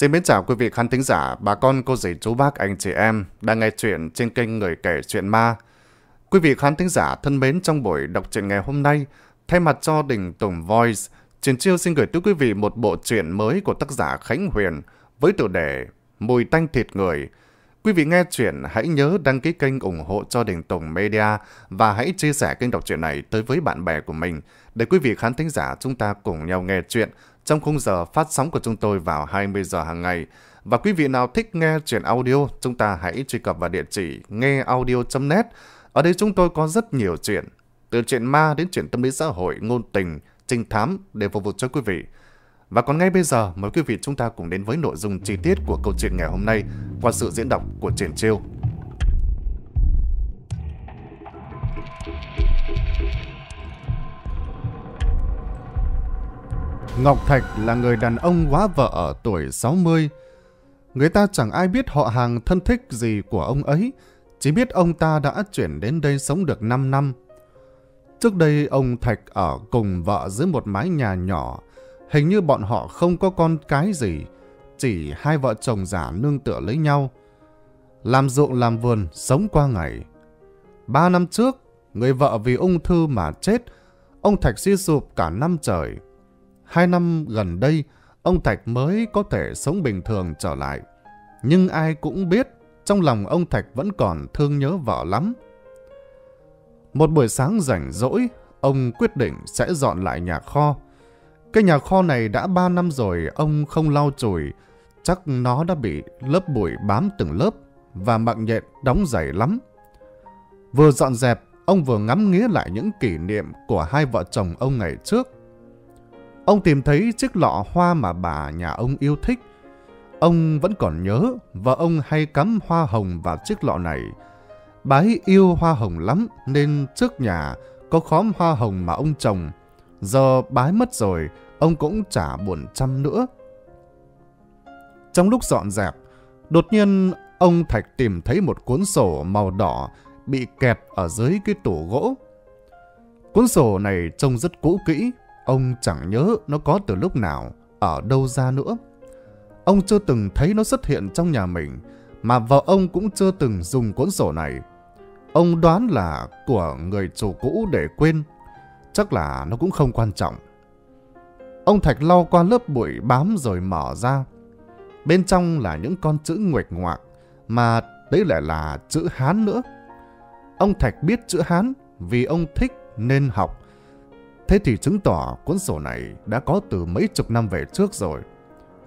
Xin mến chào quý vị khán thính giả, bà con, cô dì, chú bác, anh chị em đang nghe chuyện trên kênh Người Kể Chuyện Ma. Quý vị khán thính giả thân mến trong buổi đọc truyện ngày hôm nay, thay mặt cho đình Tùng Voice, Triển Chiêu xin gửi tới quý vị một bộ truyện mới của tác giả Khánh Huyền với tựa đề Mùi tanh thịt người. Quý vị nghe chuyện hãy nhớ đăng ký kênh ủng hộ cho Đình Tùng Media và hãy chia sẻ kênh đọc truyện này tới với bạn bè của mình để quý vị khán thính giả chúng ta cùng nhau nghe chuyện trong khung giờ phát sóng của chúng tôi vào 20 giờ hàng ngày. Và quý vị nào thích nghe truyện audio, chúng ta hãy truy cập vào địa chỉ ngheaudio.net. Ở đây chúng tôi có rất nhiều chuyện, từ chuyện ma đến chuyện tâm lý xã hội, ngôn tình, trinh thám để phục vụ cho quý vị. Và còn ngay bây giờ, mời quý vị chúng ta cùng đến với nội dung chi tiết của câu chuyện ngày hôm nay qua sự diễn đọc của Triển Chiêu. Ngọc Thạch là người đàn ông quá vợ ở tuổi 60. Người ta chẳng ai biết họ hàng thân thích gì của ông ấy, chỉ biết ông ta đã chuyển đến đây sống được 5 năm. Trước đây ông Thạch ở cùng vợ dưới một mái nhà nhỏ, hình như bọn họ không có con cái gì, chỉ hai vợ chồng giả nương tựa lấy nhau. Làm ruộng làm vườn, sống qua ngày. Ba năm trước, người vợ vì ung thư mà chết, ông Thạch suy sụp cả năm trời. Hai năm gần đây, ông Thạch mới có thể sống bình thường trở lại. Nhưng ai cũng biết, trong lòng ông Thạch vẫn còn thương nhớ vợ lắm. Một buổi sáng rảnh rỗi, ông quyết định sẽ dọn lại nhà kho. Cái nhà kho này đã 3 năm rồi ông không lau chùi, chắc nó đã bị lớp bụi bám từng lớp và mạng nhện đóng dày lắm. Vừa dọn dẹp, ông vừa ngắm nghía lại những kỷ niệm của hai vợ chồng ông ngày trước. Ông tìm thấy chiếc lọ hoa mà bà nhà ông yêu thích. Ông vẫn còn nhớ và ông hay cắm hoa hồng vào chiếc lọ này. Bà ấy yêu hoa hồng lắm nên trước nhà có khóm hoa hồng mà ông trồng. Giờ bà ấy mất rồi, ông cũng chả buồn chăm nữa. Trong lúc dọn dẹp, đột nhiên ông Thạch tìm thấy một cuốn sổ màu đỏ bị kẹp ở dưới cái tủ gỗ. Cuốn sổ này trông rất cũ kỹ Ông chẳng nhớ nó có từ lúc nào, ở đâu ra nữa. Ông chưa từng thấy nó xuất hiện trong nhà mình, mà vợ ông cũng chưa từng dùng cuốn sổ này. Ông đoán là của người chủ cũ để quên, chắc là nó cũng không quan trọng. Ông Thạch lau qua lớp bụi bám rồi mở ra. Bên trong là những con chữ nguệch ngoạc, mà đấy lại là chữ Hán nữa. Ông Thạch biết chữ Hán vì ông thích nên học. Thế thì chứng tỏ cuốn sổ này đã có từ mấy chục năm về trước rồi.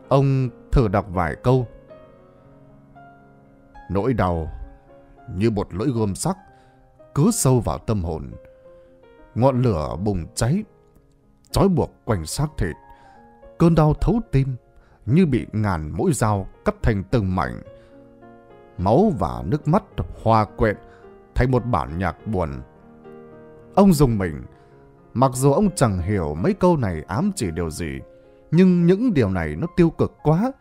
Ông thử đọc vài câu. Nỗi đau như một lưỡi gươm sắc cứ sâu vào tâm hồn. Ngọn lửa bùng cháy, trói buộc quanh xác thịt. Cơn đau thấu tim như bị ngàn mũi dao cắt thành từng mảnh. Máu và nước mắt hòa quyện thành một bản nhạc buồn. Ông dùng mình Mặc dù ông chẳng hiểu mấy câu này ám chỉ điều gì, nhưng những điều này nó tiêu cực quá.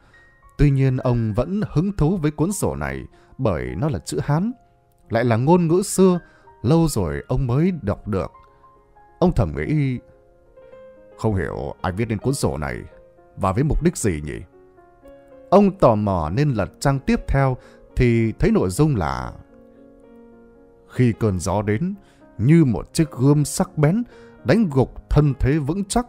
Tuy nhiên ông vẫn hứng thú với cuốn sổ này bởi nó là chữ Hán, lại là ngôn ngữ xưa, lâu rồi ông mới đọc được. Ông thầm nghĩ, không hiểu ai viết nên cuốn sổ này và với mục đích gì nhỉ? Ông tò mò nên lật trang tiếp theo thì thấy nội dung là Khi cơn gió đến, như một chiếc gươm sắc bén đánh gục thân thế vững chắc.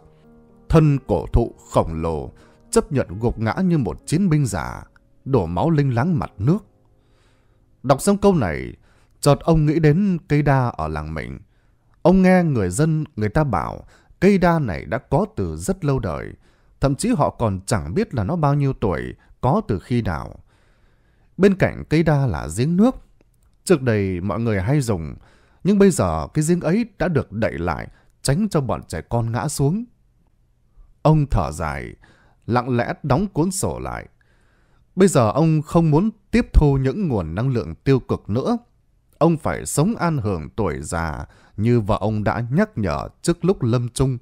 Thân cổ thụ khổng lồ, chấp nhận gục ngã như một chiến binh giả, đổ máu linh láng mặt nước. Đọc xong câu này, chợt ông nghĩ đến cây đa ở làng mình. Ông nghe người dân người ta bảo cây đa này đã có từ rất lâu đời, thậm chí họ còn chẳng biết là nó bao nhiêu tuổi, có từ khi nào. Bên cạnh cây đa là giếng nước. Trước đây mọi người hay dùng, nhưng bây giờ cái giếng ấy đã được đẩy lại tránh cho bọn trẻ con ngã xuống. Ông thở dài, lặng lẽ đóng cuốn sổ lại. Bây giờ ông không muốn tiếp thu những nguồn năng lượng tiêu cực nữa. Ông phải sống an hưởng tuổi già như vợ ông đã nhắc nhở trước lúc lâm chung.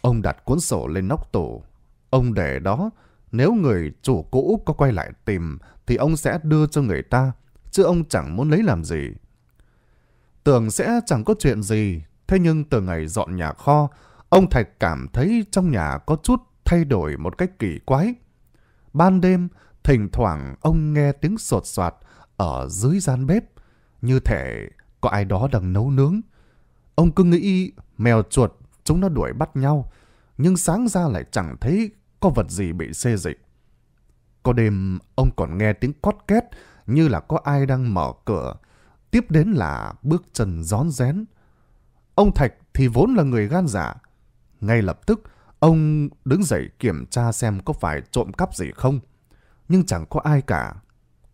Ông đặt cuốn sổ lên nóc tủ. Ông để đó, nếu người chủ cũ có quay lại tìm thì ông sẽ đưa cho người ta, chứ ông chẳng muốn lấy làm gì. Tưởng sẽ chẳng có chuyện gì, Thế nhưng từ ngày dọn nhà kho, ông Thạch cảm thấy trong nhà có chút thay đổi một cách kỳ quái. Ban đêm, thỉnh thoảng ông nghe tiếng sột soạt ở dưới gian bếp, như thể có ai đó đang nấu nướng. Ông cứ nghĩ mèo chuột chúng nó đuổi bắt nhau, nhưng sáng ra lại chẳng thấy có vật gì bị xê dịch. Có đêm ông còn nghe tiếng cót két như là có ai đang mở cửa, tiếp đến là bước chân rón rén, Ông Thạch thì vốn là người gan giả. Dạ. Ngay lập tức, ông đứng dậy kiểm tra xem có phải trộm cắp gì không. Nhưng chẳng có ai cả.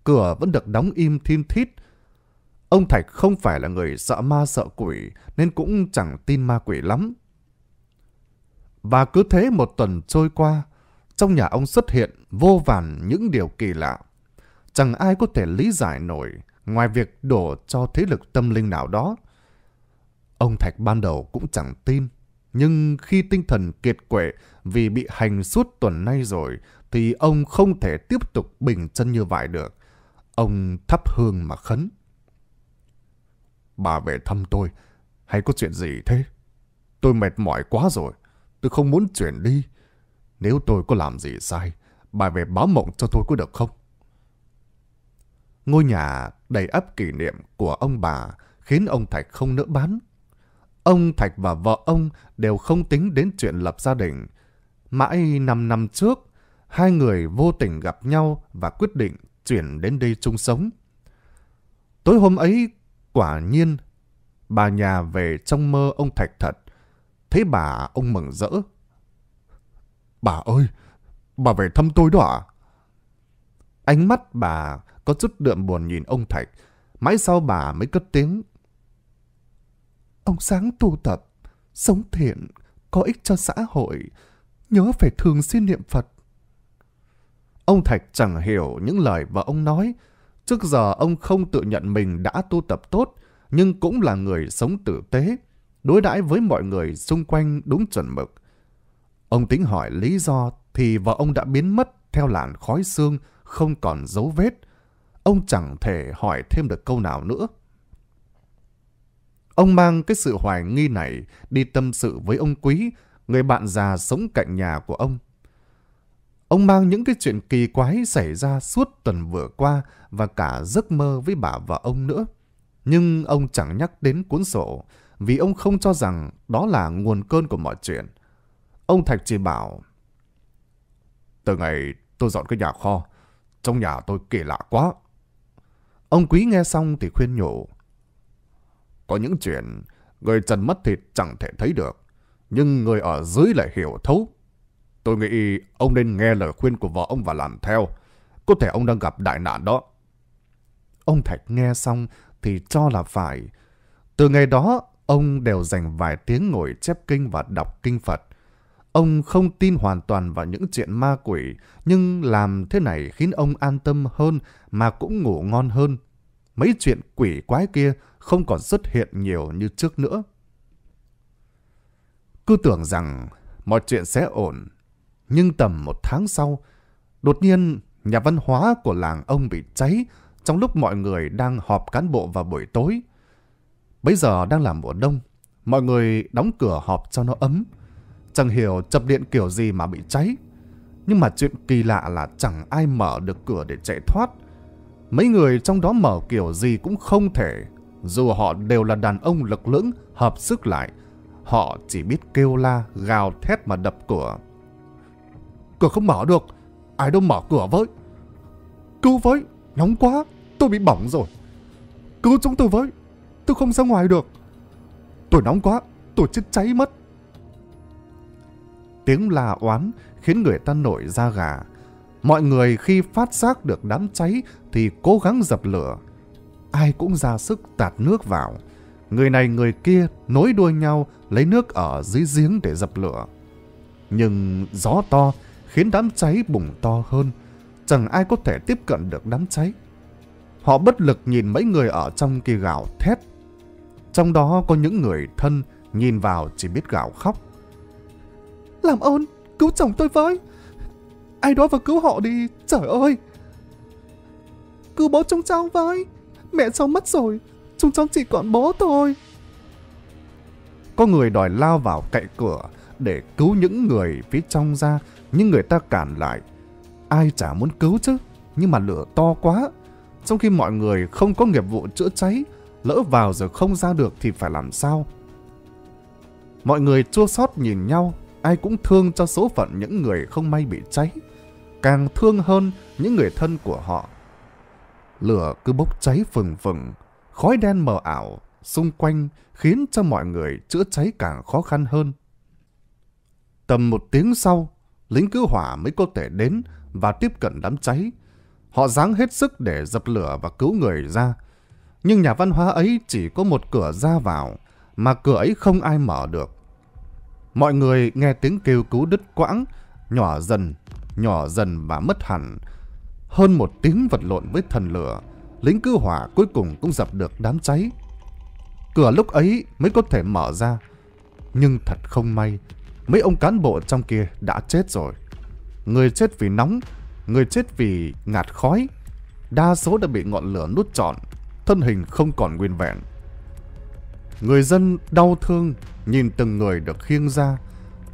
Cửa vẫn được đóng im thim thít. Ông Thạch không phải là người sợ ma sợ quỷ nên cũng chẳng tin ma quỷ lắm. Và cứ thế một tuần trôi qua, trong nhà ông xuất hiện vô vàn những điều kỳ lạ. Chẳng ai có thể lý giải nổi ngoài việc đổ cho thế lực tâm linh nào đó Ông Thạch ban đầu cũng chẳng tin, nhưng khi tinh thần kiệt quệ vì bị hành suốt tuần nay rồi thì ông không thể tiếp tục bình chân như vậy được. Ông thắp hương mà khấn. Bà về thăm tôi, hay có chuyện gì thế? Tôi mệt mỏi quá rồi, tôi không muốn chuyển đi. Nếu tôi có làm gì sai, bà về báo mộng cho tôi có được không? Ngôi nhà đầy ấp kỷ niệm của ông bà khiến ông Thạch không nỡ bán Ông Thạch và vợ ông đều không tính đến chuyện lập gia đình. Mãi 5 năm trước, hai người vô tình gặp nhau và quyết định chuyển đến đây chung sống. Tối hôm ấy, quả nhiên, bà nhà về trong mơ ông Thạch thật. Thấy bà, ông mừng rỡ. Bà ơi, bà về thăm tôi đó ạ. Ánh mắt bà có chút đượm buồn nhìn ông Thạch. Mãi sau bà mới cất tiếng. Ông sáng tu tập, sống thiện, có ích cho xã hội, nhớ phải thường xuyên niệm Phật. Ông Thạch chẳng hiểu những lời vợ ông nói. Trước giờ ông không tự nhận mình đã tu tập tốt, nhưng cũng là người sống tử tế, đối đãi với mọi người xung quanh đúng chuẩn mực. Ông tính hỏi lý do thì vợ ông đã biến mất theo làn khói xương, không còn dấu vết. Ông chẳng thể hỏi thêm được câu nào nữa. Ông mang cái sự hoài nghi này đi tâm sự với ông Quý, người bạn già sống cạnh nhà của ông. Ông mang những cái chuyện kỳ quái xảy ra suốt tuần vừa qua và cả giấc mơ với bà và ông nữa. Nhưng ông chẳng nhắc đến cuốn sổ vì ông không cho rằng đó là nguồn cơn của mọi chuyện. Ông Thạch chỉ bảo Từ ngày tôi dọn cái nhà kho, trong nhà tôi kỳ lạ quá. Ông Quý nghe xong thì khuyên nhủ có những chuyện người trần mắt thịt chẳng thể thấy được, nhưng người ở dưới lại hiểu thấu. Tôi nghĩ ông nên nghe lời khuyên của vợ ông và làm theo. Có thể ông đang gặp đại nạn đó. Ông Thạch nghe xong thì cho là phải. Từ ngày đó, ông đều dành vài tiếng ngồi chép kinh và đọc kinh Phật. Ông không tin hoàn toàn vào những chuyện ma quỷ, nhưng làm thế này khiến ông an tâm hơn mà cũng ngủ ngon hơn. Mấy chuyện quỷ quái kia không còn xuất hiện nhiều như trước nữa. Cứ tưởng rằng mọi chuyện sẽ ổn, nhưng tầm một tháng sau, đột nhiên nhà văn hóa của làng ông bị cháy trong lúc mọi người đang họp cán bộ vào buổi tối. Bây giờ đang là mùa đông, mọi người đóng cửa họp cho nó ấm. Chẳng hiểu chập điện kiểu gì mà bị cháy. Nhưng mà chuyện kỳ lạ là chẳng ai mở được cửa để chạy thoát. Mấy người trong đó mở kiểu gì cũng không thể dù họ đều là đàn ông lực lưỡng, hợp sức lại, họ chỉ biết kêu la, gào thét mà đập cửa. Cửa không mở được, ai đâu mở cửa với. Cứu với, nóng quá, tôi bị bỏng rồi. Cứu chúng tôi với, tôi không ra ngoài được. Tôi nóng quá, tôi chết cháy mất. Tiếng la oán khiến người ta nổi da gà. Mọi người khi phát giác được đám cháy thì cố gắng dập lửa, ai cũng ra sức tạt nước vào. Người này người kia nối đuôi nhau lấy nước ở dưới giếng để dập lửa. Nhưng gió to khiến đám cháy bùng to hơn, chẳng ai có thể tiếp cận được đám cháy. Họ bất lực nhìn mấy người ở trong kia gào thét. Trong đó có những người thân nhìn vào chỉ biết gào khóc. Làm ơn, cứu chồng tôi với! Ai đó vào cứu họ đi, trời ơi! Cứu bố chúng cháu với! Mẹ cháu mất rồi, chúng cháu chỉ còn bố thôi. Có người đòi lao vào cậy cửa để cứu những người phía trong ra, nhưng người ta cản lại. Ai chả muốn cứu chứ, nhưng mà lửa to quá. Trong khi mọi người không có nghiệp vụ chữa cháy, lỡ vào rồi không ra được thì phải làm sao? Mọi người chua xót nhìn nhau, ai cũng thương cho số phận những người không may bị cháy. Càng thương hơn những người thân của họ lửa cứ bốc cháy phừng phừng, khói đen mờ ảo xung quanh khiến cho mọi người chữa cháy càng khó khăn hơn. Tầm một tiếng sau, lính cứu hỏa mới có thể đến và tiếp cận đám cháy. Họ dáng hết sức để dập lửa và cứu người ra. Nhưng nhà văn hóa ấy chỉ có một cửa ra vào, mà cửa ấy không ai mở được. Mọi người nghe tiếng kêu cứu đứt quãng, nhỏ dần, nhỏ dần và mất hẳn, hơn một tiếng vật lộn với thần lửa, lính cứu hỏa cuối cùng cũng dập được đám cháy. Cửa lúc ấy mới có thể mở ra. Nhưng thật không may, mấy ông cán bộ trong kia đã chết rồi. Người chết vì nóng, người chết vì ngạt khói. Đa số đã bị ngọn lửa nuốt trọn, thân hình không còn nguyên vẹn. Người dân đau thương nhìn từng người được khiêng ra,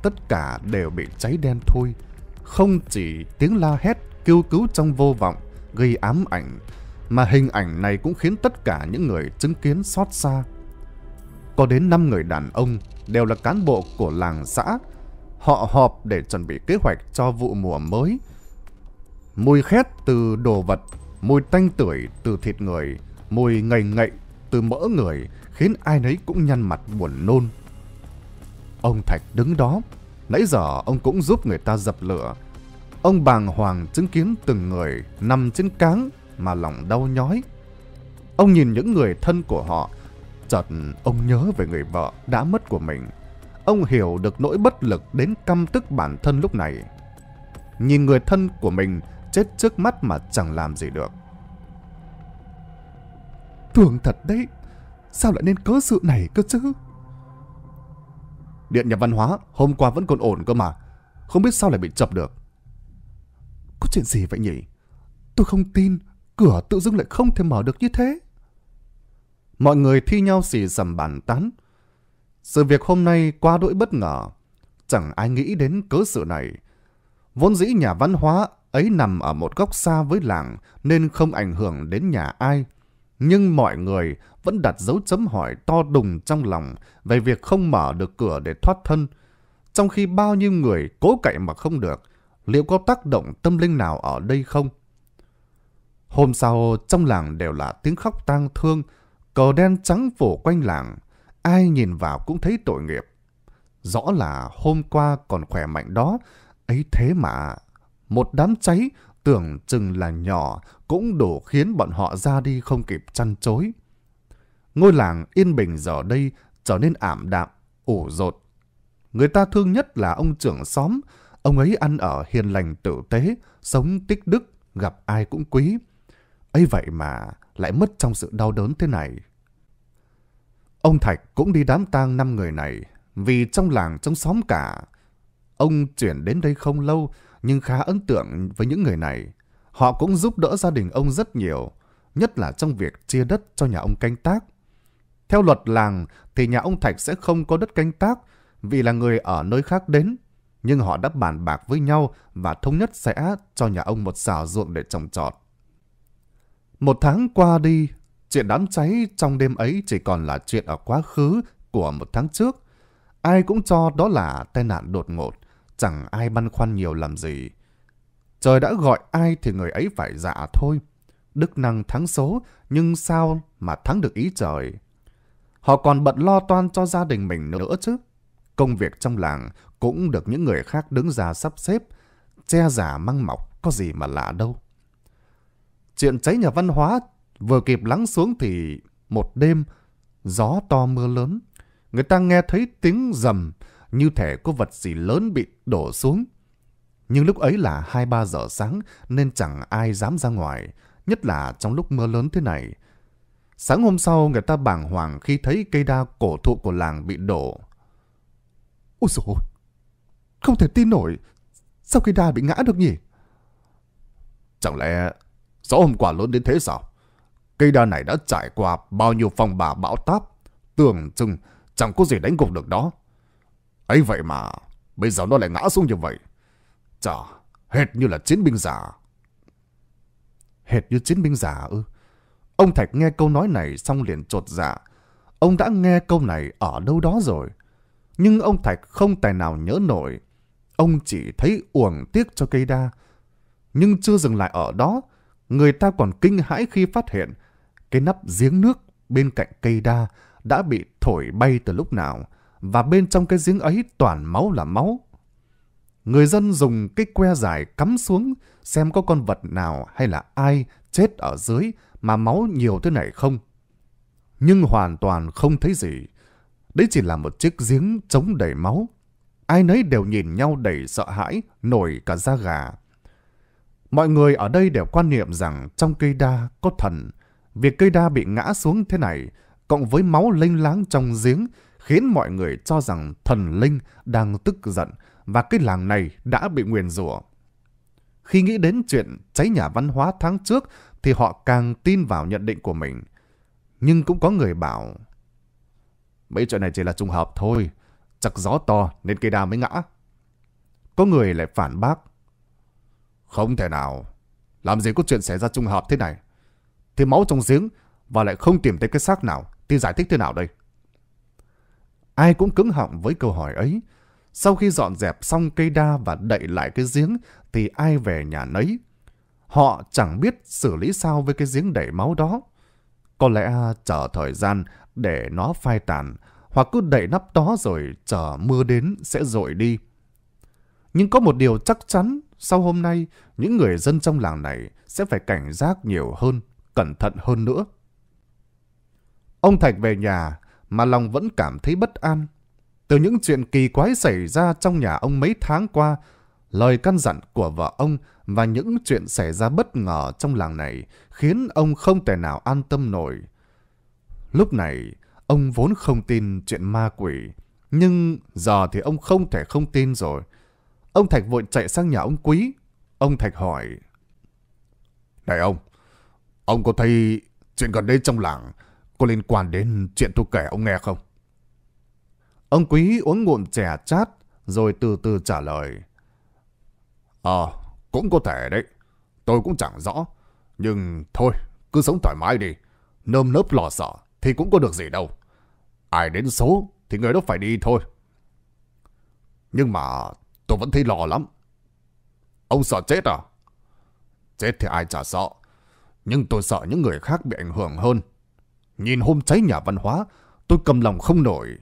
tất cả đều bị cháy đen thôi. Không chỉ tiếng la hét kêu cứu trong vô vọng, gây ám ảnh, mà hình ảnh này cũng khiến tất cả những người chứng kiến xót xa. Có đến 5 người đàn ông đều là cán bộ của làng xã, họ họp để chuẩn bị kế hoạch cho vụ mùa mới. Mùi khét từ đồ vật, mùi tanh tưởi từ thịt người, mùi ngầy ngậy từ mỡ người khiến ai nấy cũng nhăn mặt buồn nôn. Ông Thạch đứng đó, nãy giờ ông cũng giúp người ta dập lửa, Ông bàng hoàng chứng kiến từng người nằm trên cáng mà lòng đau nhói. Ông nhìn những người thân của họ, chợt ông nhớ về người vợ đã mất của mình. Ông hiểu được nỗi bất lực đến căm tức bản thân lúc này. Nhìn người thân của mình chết trước mắt mà chẳng làm gì được. Thường thật đấy, sao lại nên cớ sự này cơ chứ? Điện nhà văn hóa hôm qua vẫn còn ổn cơ mà, không biết sao lại bị chập được. Có chuyện gì vậy nhỉ? Tôi không tin, cửa tự dưng lại không thể mở được như thế. Mọi người thi nhau xì xầm bàn tán. Sự việc hôm nay quá đỗi bất ngờ. Chẳng ai nghĩ đến cớ sự này. Vốn dĩ nhà văn hóa ấy nằm ở một góc xa với làng nên không ảnh hưởng đến nhà ai. Nhưng mọi người vẫn đặt dấu chấm hỏi to đùng trong lòng về việc không mở được cửa để thoát thân. Trong khi bao nhiêu người cố cậy mà không được, liệu có tác động tâm linh nào ở đây không? Hôm sau, trong làng đều là tiếng khóc tang thương, cờ đen trắng phủ quanh làng, ai nhìn vào cũng thấy tội nghiệp. Rõ là hôm qua còn khỏe mạnh đó, ấy thế mà, một đám cháy tưởng chừng là nhỏ cũng đủ khiến bọn họ ra đi không kịp chăn chối. Ngôi làng yên bình giờ đây trở nên ảm đạm, ủ rột. Người ta thương nhất là ông trưởng xóm, Ông ấy ăn ở hiền lành tử tế, sống tích đức, gặp ai cũng quý. ấy vậy mà lại mất trong sự đau đớn thế này. Ông Thạch cũng đi đám tang năm người này, vì trong làng trong xóm cả. Ông chuyển đến đây không lâu, nhưng khá ấn tượng với những người này. Họ cũng giúp đỡ gia đình ông rất nhiều, nhất là trong việc chia đất cho nhà ông canh tác. Theo luật làng thì nhà ông Thạch sẽ không có đất canh tác vì là người ở nơi khác đến nhưng họ đã bàn bạc với nhau và thống nhất sẽ cho nhà ông một xào ruộng để trồng trọt. Một tháng qua đi, chuyện đám cháy trong đêm ấy chỉ còn là chuyện ở quá khứ của một tháng trước. Ai cũng cho đó là tai nạn đột ngột, chẳng ai băn khoăn nhiều làm gì. Trời đã gọi ai thì người ấy phải dạ thôi. Đức năng thắng số, nhưng sao mà thắng được ý trời? Họ còn bận lo toan cho gia đình mình nữa chứ. Công việc trong làng, cũng được những người khác đứng ra sắp xếp, che giả măng mọc có gì mà lạ đâu. Chuyện cháy nhà văn hóa vừa kịp lắng xuống thì một đêm gió to mưa lớn, người ta nghe thấy tiếng rầm như thể có vật gì lớn bị đổ xuống. Nhưng lúc ấy là 2-3 giờ sáng nên chẳng ai dám ra ngoài, nhất là trong lúc mưa lớn thế này. Sáng hôm sau người ta bàng hoàng khi thấy cây đa cổ thụ của làng bị đổ. Ôi dồi không thể tin nổi. Sao khi đa bị ngã được nhỉ? Chẳng lẽ gió hôm qua lớn đến thế sao? Cây đa này đã trải qua bao nhiêu phong bà bão táp, tưởng chừng chẳng có gì đánh gục được đó. ấy vậy mà, bây giờ nó lại ngã xuống như vậy. Chà, hệt như là chiến binh giả. Hệt như chiến binh giả ư? Ông Thạch nghe câu nói này xong liền trột dạ. Ông đã nghe câu này ở đâu đó rồi. Nhưng ông Thạch không tài nào nhớ nổi ông chỉ thấy uổng tiếc cho cây đa. Nhưng chưa dừng lại ở đó, người ta còn kinh hãi khi phát hiện cái nắp giếng nước bên cạnh cây đa đã bị thổi bay từ lúc nào và bên trong cái giếng ấy toàn máu là máu. Người dân dùng cái que dài cắm xuống xem có con vật nào hay là ai chết ở dưới mà máu nhiều thế này không. Nhưng hoàn toàn không thấy gì. Đấy chỉ là một chiếc giếng trống đầy máu ai nấy đều nhìn nhau đầy sợ hãi, nổi cả da gà. Mọi người ở đây đều quan niệm rằng trong cây đa có thần. Việc cây đa bị ngã xuống thế này, cộng với máu linh láng trong giếng, khiến mọi người cho rằng thần linh đang tức giận và cái làng này đã bị nguyền rủa. Khi nghĩ đến chuyện cháy nhà văn hóa tháng trước thì họ càng tin vào nhận định của mình. Nhưng cũng có người bảo Mấy chuyện này chỉ là trùng hợp thôi Chắc gió to nên cây đa mới ngã. Có người lại phản bác. Không thể nào. Làm gì có chuyện xảy ra trùng hợp thế này. Thì máu trong giếng và lại không tìm thấy cái xác nào. Thì giải thích thế nào đây? Ai cũng cứng họng với câu hỏi ấy. Sau khi dọn dẹp xong cây đa và đậy lại cái giếng thì ai về nhà nấy. Họ chẳng biết xử lý sao với cái giếng đầy máu đó. Có lẽ chờ thời gian để nó phai tàn hoặc cứ đậy nắp đó rồi chờ mưa đến sẽ dội đi. Nhưng có một điều chắc chắn, sau hôm nay, những người dân trong làng này sẽ phải cảnh giác nhiều hơn, cẩn thận hơn nữa. Ông Thạch về nhà mà lòng vẫn cảm thấy bất an. Từ những chuyện kỳ quái xảy ra trong nhà ông mấy tháng qua, lời căn dặn của vợ ông và những chuyện xảy ra bất ngờ trong làng này khiến ông không thể nào an tâm nổi. Lúc này, Ông vốn không tin chuyện ma quỷ, nhưng giờ thì ông không thể không tin rồi. Ông Thạch vội chạy sang nhà ông Quý. Ông Thạch hỏi. Này ông, ông có thấy chuyện gần đây trong làng có liên quan đến chuyện tôi kể ông nghe không? Ông Quý uống ngụm chè chát rồi từ từ trả lời. Ờ, à, cũng có thể đấy. Tôi cũng chẳng rõ. Nhưng thôi, cứ sống thoải mái đi. Nơm nớp lo sợ thì cũng có được gì đâu. Ai đến số thì người đó phải đi thôi. Nhưng mà tôi vẫn thấy lo lắm. Ông sợ chết à? Chết thì ai chả sợ. Nhưng tôi sợ những người khác bị ảnh hưởng hơn. Nhìn hôm cháy nhà văn hóa, tôi cầm lòng không nổi.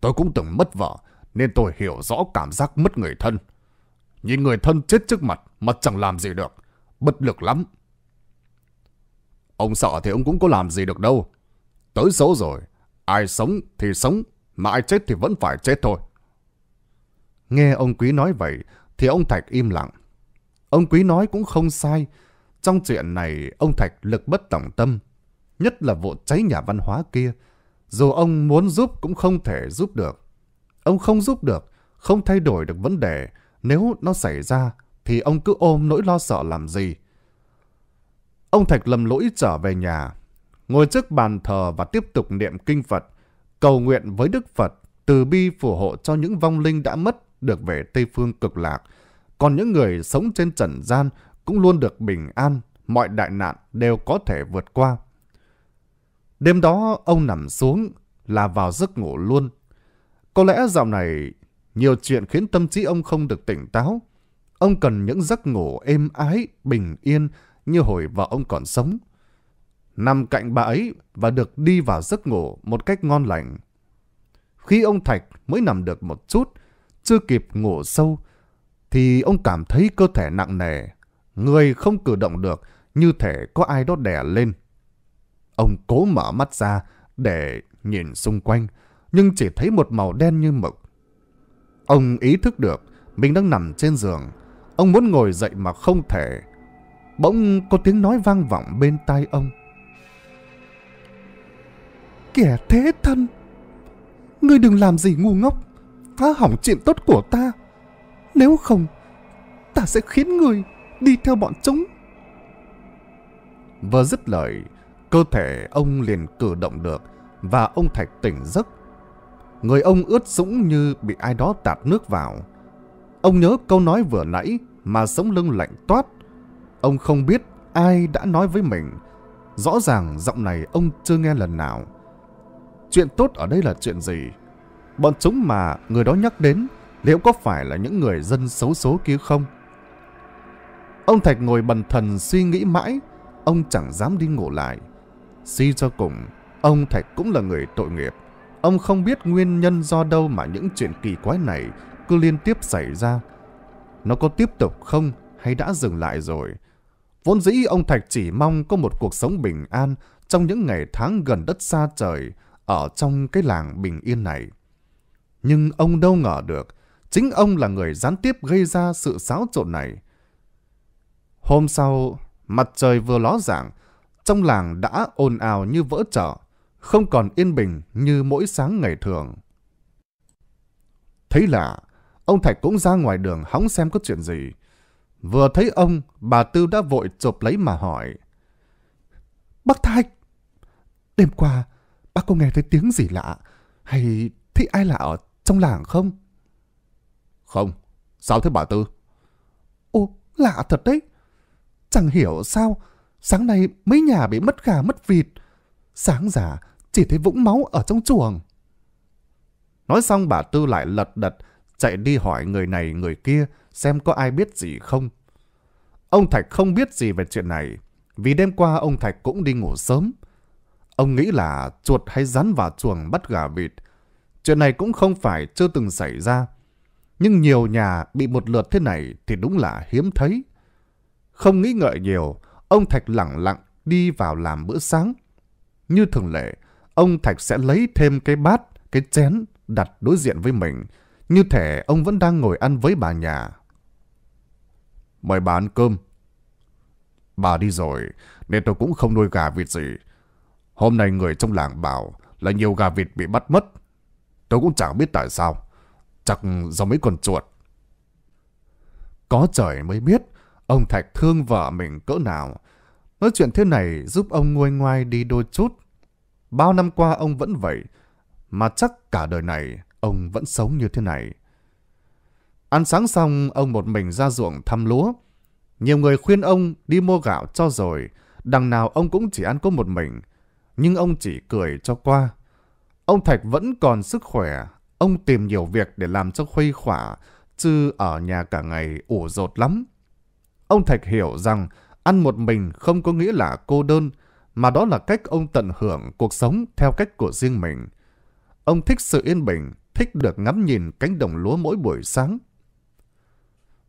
Tôi cũng từng mất vợ, nên tôi hiểu rõ cảm giác mất người thân. Nhìn người thân chết trước mặt mà chẳng làm gì được. Bất lực lắm. Ông sợ thì ông cũng có làm gì được đâu. Tới số rồi, ai sống thì sống, mà ai chết thì vẫn phải chết thôi. Nghe ông Quý nói vậy, thì ông Thạch im lặng. Ông Quý nói cũng không sai. Trong chuyện này, ông Thạch lực bất tòng tâm. Nhất là vụ cháy nhà văn hóa kia. Dù ông muốn giúp cũng không thể giúp được. Ông không giúp được, không thay đổi được vấn đề. Nếu nó xảy ra, thì ông cứ ôm nỗi lo sợ làm gì. Ông Thạch lầm lỗi trở về nhà ngồi trước bàn thờ và tiếp tục niệm kinh Phật, cầu nguyện với Đức Phật, từ bi phù hộ cho những vong linh đã mất được về Tây Phương cực lạc. Còn những người sống trên trần gian cũng luôn được bình an, mọi đại nạn đều có thể vượt qua. Đêm đó ông nằm xuống là vào giấc ngủ luôn. Có lẽ dạo này nhiều chuyện khiến tâm trí ông không được tỉnh táo. Ông cần những giấc ngủ êm ái, bình yên như hồi vợ ông còn sống nằm cạnh bà ấy và được đi vào giấc ngủ một cách ngon lành. Khi ông Thạch mới nằm được một chút, chưa kịp ngủ sâu, thì ông cảm thấy cơ thể nặng nề, người không cử động được như thể có ai đó đè lên. Ông cố mở mắt ra để nhìn xung quanh, nhưng chỉ thấy một màu đen như mực. Ông ý thức được mình đang nằm trên giường, ông muốn ngồi dậy mà không thể. Bỗng có tiếng nói vang vọng bên tai ông kẻ thế thân. Ngươi đừng làm gì ngu ngốc, phá hỏng chuyện tốt của ta. Nếu không, ta sẽ khiến ngươi đi theo bọn chúng. Vừa dứt lời, cơ thể ông liền cử động được và ông Thạch tỉnh giấc. Người ông ướt sũng như bị ai đó tạt nước vào. Ông nhớ câu nói vừa nãy mà sống lưng lạnh toát. Ông không biết ai đã nói với mình. Rõ ràng giọng này ông chưa nghe lần nào. Chuyện tốt ở đây là chuyện gì? Bọn chúng mà người đó nhắc đến liệu có phải là những người dân xấu số kia không? Ông Thạch ngồi bần thần suy nghĩ mãi, ông chẳng dám đi ngủ lại. Suy cho cùng, ông Thạch cũng là người tội nghiệp. Ông không biết nguyên nhân do đâu mà những chuyện kỳ quái này cứ liên tiếp xảy ra. Nó có tiếp tục không hay đã dừng lại rồi? Vốn dĩ ông Thạch chỉ mong có một cuộc sống bình an trong những ngày tháng gần đất xa trời, ở trong cái làng bình yên này. Nhưng ông đâu ngờ được, chính ông là người gián tiếp gây ra sự xáo trộn này. Hôm sau, mặt trời vừa ló dạng, trong làng đã ồn ào như vỡ chợ, không còn yên bình như mỗi sáng ngày thường. Thấy lạ, ông Thạch cũng ra ngoài đường hóng xem có chuyện gì. Vừa thấy ông, bà Tư đã vội chộp lấy mà hỏi. Bác Thạch! Đêm qua, Bác có nghe thấy tiếng gì lạ? Hay thấy ai lạ ở trong làng không? Không, sao thế bà Tư? Ô, lạ thật đấy. Chẳng hiểu sao, sáng nay mấy nhà bị mất gà mất vịt. Sáng giả chỉ thấy vũng máu ở trong chuồng. Nói xong bà Tư lại lật đật, chạy đi hỏi người này người kia xem có ai biết gì không. Ông Thạch không biết gì về chuyện này, vì đêm qua ông Thạch cũng đi ngủ sớm. Ông nghĩ là chuột hay rắn vào chuồng bắt gà vịt. Chuyện này cũng không phải chưa từng xảy ra. Nhưng nhiều nhà bị một lượt thế này thì đúng là hiếm thấy. Không nghĩ ngợi nhiều, ông Thạch lặng lặng đi vào làm bữa sáng. Như thường lệ, ông Thạch sẽ lấy thêm cái bát, cái chén đặt đối diện với mình. Như thể ông vẫn đang ngồi ăn với bà nhà. Mời bà ăn cơm. Bà đi rồi, nên tôi cũng không nuôi gà vịt gì. Hôm nay người trong làng bảo là nhiều gà vịt bị bắt mất. Tôi cũng chẳng biết tại sao. Chắc do mấy con chuột. Có trời mới biết ông Thạch thương vợ mình cỡ nào. Nói chuyện thế này giúp ông nguôi ngoai đi đôi chút. Bao năm qua ông vẫn vậy, mà chắc cả đời này ông vẫn sống như thế này. Ăn sáng xong, ông một mình ra ruộng thăm lúa. Nhiều người khuyên ông đi mua gạo cho rồi, đằng nào ông cũng chỉ ăn có một mình nhưng ông chỉ cười cho qua. Ông Thạch vẫn còn sức khỏe, ông tìm nhiều việc để làm cho khuây khỏa, chứ ở nhà cả ngày ủ rột lắm. Ông Thạch hiểu rằng ăn một mình không có nghĩa là cô đơn, mà đó là cách ông tận hưởng cuộc sống theo cách của riêng mình. Ông thích sự yên bình, thích được ngắm nhìn cánh đồng lúa mỗi buổi sáng.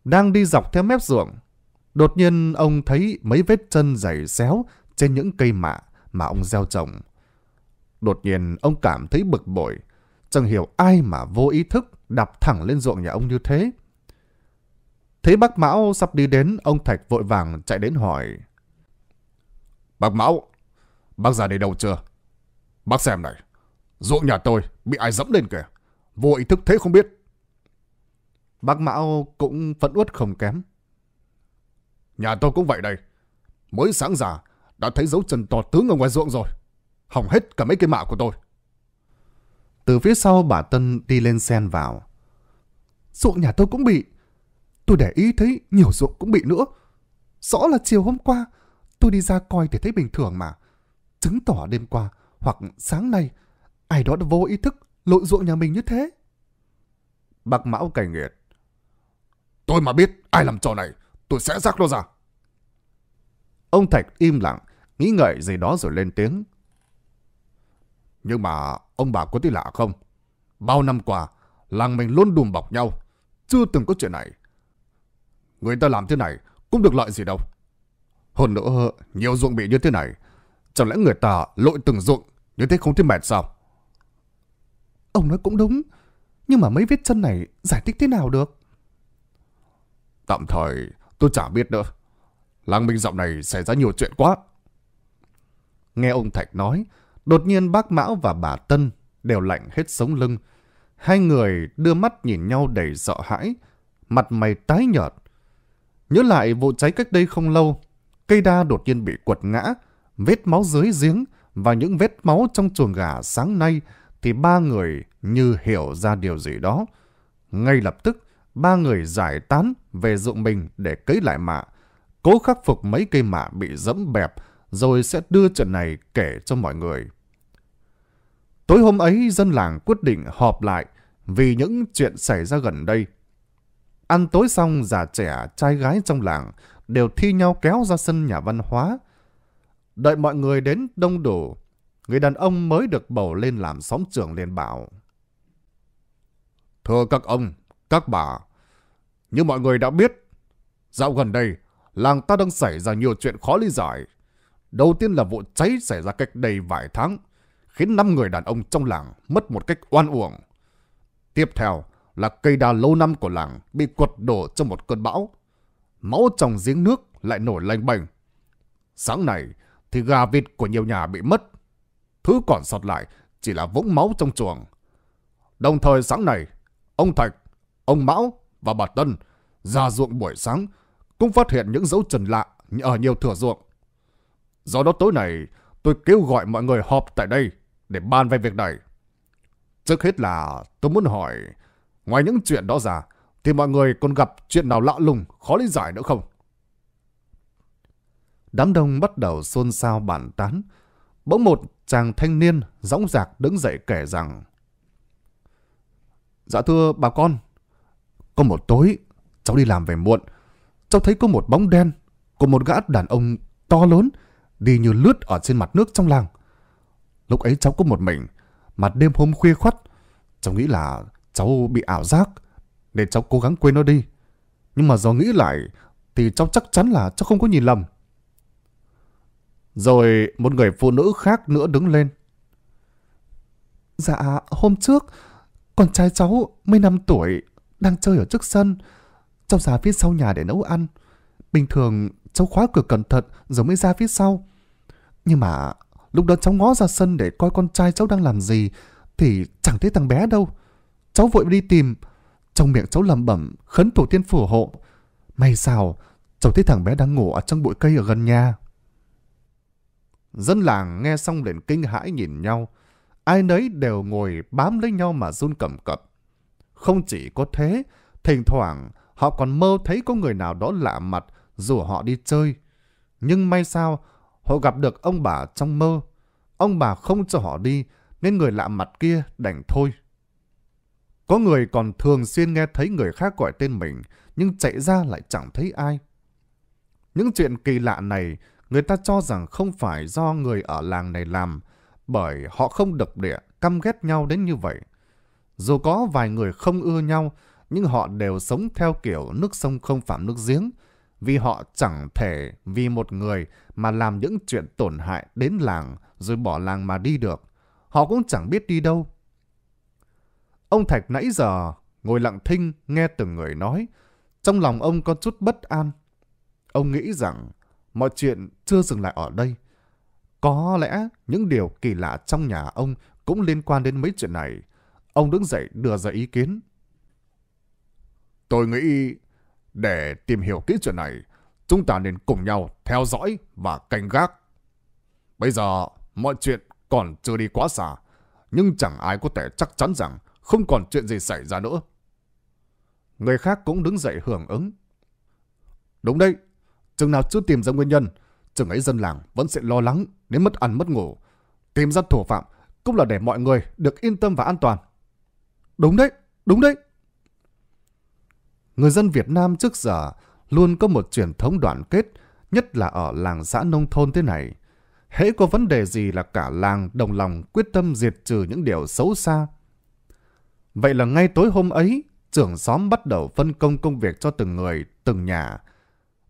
Đang đi dọc theo mép ruộng, đột nhiên ông thấy mấy vết chân dày xéo trên những cây mạ mà ông gieo trồng. Đột nhiên ông cảm thấy bực bội, chẳng hiểu ai mà vô ý thức đạp thẳng lên ruộng nhà ông như thế. Thấy bác Mão sắp đi đến, ông Thạch vội vàng chạy đến hỏi. Bác Mão, bác ra đây đâu chưa? Bác xem này, ruộng nhà tôi bị ai dẫm lên kìa, vô ý thức thế không biết. Bác Mão cũng phẫn uất không kém. Nhà tôi cũng vậy đây, mới sáng già đã thấy dấu chân to tướng ở ngoài ruộng rồi. Hỏng hết cả mấy cây mạ của tôi. Từ phía sau bà Tân đi lên sen vào. Ruộng nhà tôi cũng bị. Tôi để ý thấy nhiều ruộng cũng bị nữa. Rõ là chiều hôm qua tôi đi ra coi thì thấy bình thường mà. Chứng tỏ đêm qua hoặc sáng nay ai đó đã vô ý thức lội ruộng nhà mình như thế. Bạc Mão cày nghiệt. Tôi mà biết ai làm trò này tôi sẽ rắc nó ra. Ông Thạch im lặng, nghĩ ngợi gì đó rồi lên tiếng. Nhưng mà ông bà có tí lạ không? Bao năm qua, làng mình luôn đùm bọc nhau. Chưa từng có chuyện này. Người ta làm thế này cũng được lợi gì đâu. Hơn nữa, nhiều ruộng bị như thế này. Chẳng lẽ người ta lội từng ruộng như thế không thấy mệt sao? Ông nói cũng đúng. Nhưng mà mấy vết chân này giải thích thế nào được? Tạm thời tôi chả biết nữa. Làng Minh dạo này xảy ra nhiều chuyện quá. Nghe ông Thạch nói, đột nhiên bác Mão và bà Tân đều lạnh hết sống lưng. Hai người đưa mắt nhìn nhau đầy sợ hãi, mặt mày tái nhợt. Nhớ lại vụ cháy cách đây không lâu, cây đa đột nhiên bị quật ngã, vết máu dưới giếng và những vết máu trong chuồng gà sáng nay thì ba người như hiểu ra điều gì đó. Ngay lập tức, ba người giải tán về ruộng mình để cấy lại mạ cố khắc phục mấy cây mạ bị dẫm bẹp, rồi sẽ đưa trận này kể cho mọi người. Tối hôm ấy, dân làng quyết định họp lại vì những chuyện xảy ra gần đây. Ăn tối xong, già trẻ, trai gái trong làng đều thi nhau kéo ra sân nhà văn hóa. Đợi mọi người đến đông đủ, người đàn ông mới được bầu lên làm xóm trưởng liền bảo. Thưa các ông, các bà, như mọi người đã biết, dạo gần đây, làng ta đang xảy ra nhiều chuyện khó lý giải. Đầu tiên là vụ cháy xảy ra cách đây vài tháng, khiến 5 người đàn ông trong làng mất một cách oan uổng. Tiếp theo là cây đa lâu năm của làng bị quật đổ trong một cơn bão. Máu trong giếng nước lại nổi lanh bệnh. Sáng nay thì gà vịt của nhiều nhà bị mất. Thứ còn sót lại chỉ là vũng máu trong chuồng. Đồng thời sáng nay, ông Thạch, ông Mão và bà Tân ra ruộng buổi sáng cũng phát hiện những dấu chân lạ ở nhiều thửa ruộng. Do đó tối nay, tôi kêu gọi mọi người họp tại đây để bàn về việc này. Trước hết là tôi muốn hỏi, ngoài những chuyện đó ra, thì mọi người còn gặp chuyện nào lạ lùng, khó lý giải nữa không? Đám đông bắt đầu xôn xao bàn tán. Bỗng một chàng thanh niên dõng dạc đứng dậy kể rằng Dạ thưa bà con, có một tối cháu đi làm về muộn, cháu thấy có một bóng đen của một gã đàn ông to lớn đi như lướt ở trên mặt nước trong làng. Lúc ấy cháu có một mình, mặt đêm hôm khuya khoắt, cháu nghĩ là cháu bị ảo giác để cháu cố gắng quên nó đi. Nhưng mà do nghĩ lại thì cháu chắc chắn là cháu không có nhìn lầm. Rồi một người phụ nữ khác nữa đứng lên. Dạ, hôm trước, con trai cháu mới năm tuổi đang chơi ở trước sân cháu ra phía sau nhà để nấu ăn. Bình thường cháu khóa cửa cẩn thận rồi mới ra phía sau. Nhưng mà lúc đó cháu ngó ra sân để coi con trai cháu đang làm gì thì chẳng thấy thằng bé đâu. Cháu vội đi tìm. Trong miệng cháu lầm bẩm khấn tổ tiên phù hộ. May sao cháu thấy thằng bé đang ngủ ở trong bụi cây ở gần nhà. Dân làng nghe xong liền kinh hãi nhìn nhau. Ai nấy đều ngồi bám lấy nhau mà run cầm cập. Không chỉ có thế, thỉnh thoảng Họ còn mơ thấy có người nào đó lạ mặt rủ họ đi chơi. Nhưng may sao họ gặp được ông bà trong mơ. Ông bà không cho họ đi nên người lạ mặt kia đành thôi. Có người còn thường xuyên nghe thấy người khác gọi tên mình nhưng chạy ra lại chẳng thấy ai. Những chuyện kỳ lạ này người ta cho rằng không phải do người ở làng này làm bởi họ không độc địa căm ghét nhau đến như vậy. Dù có vài người không ưa nhau nhưng họ đều sống theo kiểu nước sông không phạm nước giếng, vì họ chẳng thể vì một người mà làm những chuyện tổn hại đến làng rồi bỏ làng mà đi được. Họ cũng chẳng biết đi đâu. Ông Thạch nãy giờ ngồi lặng thinh nghe từng người nói. Trong lòng ông có chút bất an. Ông nghĩ rằng mọi chuyện chưa dừng lại ở đây. Có lẽ những điều kỳ lạ trong nhà ông cũng liên quan đến mấy chuyện này. Ông đứng dậy đưa ra ý kiến. Tôi nghĩ để tìm hiểu kỹ chuyện này, chúng ta nên cùng nhau theo dõi và canh gác. Bây giờ mọi chuyện còn chưa đi quá xa, nhưng chẳng ai có thể chắc chắn rằng không còn chuyện gì xảy ra nữa. Người khác cũng đứng dậy hưởng ứng. Đúng đấy, chừng nào chưa tìm ra nguyên nhân, chừng ấy dân làng vẫn sẽ lo lắng đến mất ăn mất ngủ. Tìm ra thủ phạm cũng là để mọi người được yên tâm và an toàn. Đúng đấy, đúng đấy. Người dân Việt Nam trước giờ luôn có một truyền thống đoàn kết, nhất là ở làng xã nông thôn thế này. Hễ có vấn đề gì là cả làng đồng lòng quyết tâm diệt trừ những điều xấu xa. Vậy là ngay tối hôm ấy, trưởng xóm bắt đầu phân công công việc cho từng người, từng nhà.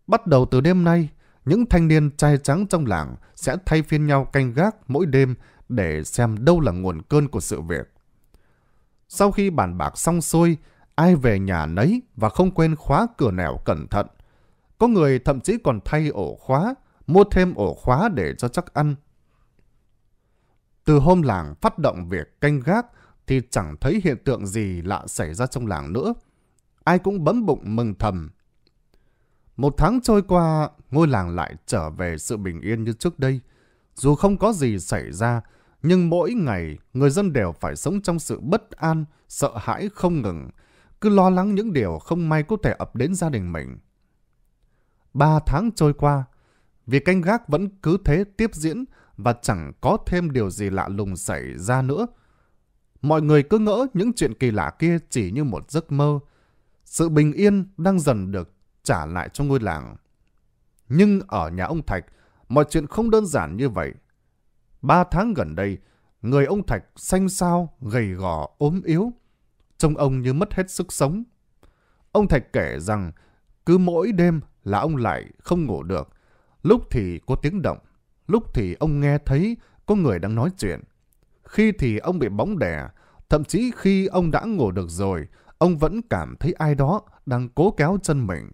Bắt đầu từ đêm nay, những thanh niên trai trắng trong làng sẽ thay phiên nhau canh gác mỗi đêm để xem đâu là nguồn cơn của sự việc. Sau khi bàn bạc xong xuôi, ai về nhà nấy và không quên khóa cửa nẻo cẩn thận. Có người thậm chí còn thay ổ khóa, mua thêm ổ khóa để cho chắc ăn. Từ hôm làng phát động việc canh gác thì chẳng thấy hiện tượng gì lạ xảy ra trong làng nữa. Ai cũng bấm bụng mừng thầm. Một tháng trôi qua, ngôi làng lại trở về sự bình yên như trước đây. Dù không có gì xảy ra, nhưng mỗi ngày người dân đều phải sống trong sự bất an, sợ hãi không ngừng, cứ lo lắng những điều không may có thể ập đến gia đình mình. Ba tháng trôi qua, việc canh gác vẫn cứ thế tiếp diễn và chẳng có thêm điều gì lạ lùng xảy ra nữa. Mọi người cứ ngỡ những chuyện kỳ lạ kia chỉ như một giấc mơ. Sự bình yên đang dần được trả lại cho ngôi làng. Nhưng ở nhà ông Thạch, mọi chuyện không đơn giản như vậy. Ba tháng gần đây, người ông Thạch xanh xao, gầy gò, ốm yếu trông ông như mất hết sức sống. Ông Thạch kể rằng cứ mỗi đêm là ông lại không ngủ được. Lúc thì có tiếng động, lúc thì ông nghe thấy có người đang nói chuyện. Khi thì ông bị bóng đè, thậm chí khi ông đã ngủ được rồi, ông vẫn cảm thấy ai đó đang cố kéo chân mình.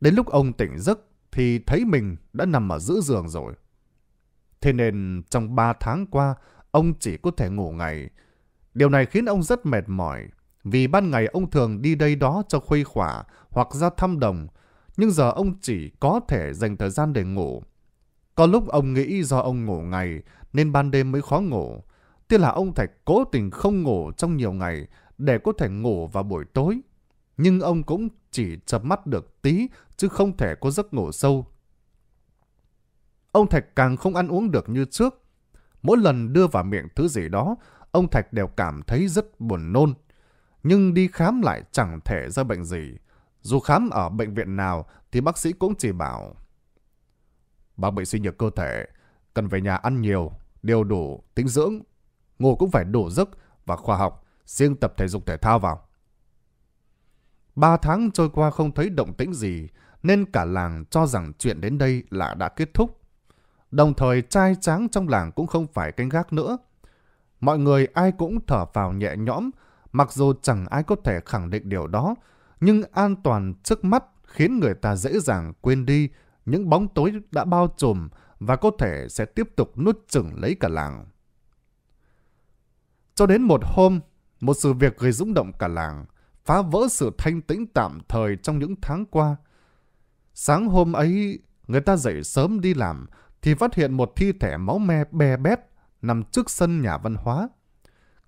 Đến lúc ông tỉnh giấc thì thấy mình đã nằm ở giữa giường rồi. Thế nên trong 3 tháng qua, ông chỉ có thể ngủ ngày. Điều này khiến ông rất mệt mỏi vì ban ngày ông thường đi đây đó cho khuây khỏa hoặc ra thăm đồng, nhưng giờ ông chỉ có thể dành thời gian để ngủ. Có lúc ông nghĩ do ông ngủ ngày nên ban đêm mới khó ngủ. Tức là ông Thạch cố tình không ngủ trong nhiều ngày để có thể ngủ vào buổi tối. Nhưng ông cũng chỉ chập mắt được tí chứ không thể có giấc ngủ sâu. Ông Thạch càng không ăn uống được như trước. Mỗi lần đưa vào miệng thứ gì đó, ông Thạch đều cảm thấy rất buồn nôn nhưng đi khám lại chẳng thể ra bệnh gì. Dù khám ở bệnh viện nào thì bác sĩ cũng chỉ bảo Bác bị suy nhược cơ thể, cần về nhà ăn nhiều, điều đủ, tính dưỡng, ngủ cũng phải đủ giấc và khoa học, riêng tập thể dục thể thao vào. Ba tháng trôi qua không thấy động tĩnh gì, nên cả làng cho rằng chuyện đến đây là đã kết thúc. Đồng thời trai tráng trong làng cũng không phải canh gác nữa. Mọi người ai cũng thở vào nhẹ nhõm Mặc dù chẳng ai có thể khẳng định điều đó, nhưng an toàn trước mắt khiến người ta dễ dàng quên đi những bóng tối đã bao trùm và có thể sẽ tiếp tục nuốt chửng lấy cả làng. Cho đến một hôm, một sự việc gây rúng động cả làng, phá vỡ sự thanh tĩnh tạm thời trong những tháng qua. Sáng hôm ấy, người ta dậy sớm đi làm thì phát hiện một thi thể máu me bè bét nằm trước sân nhà văn hóa.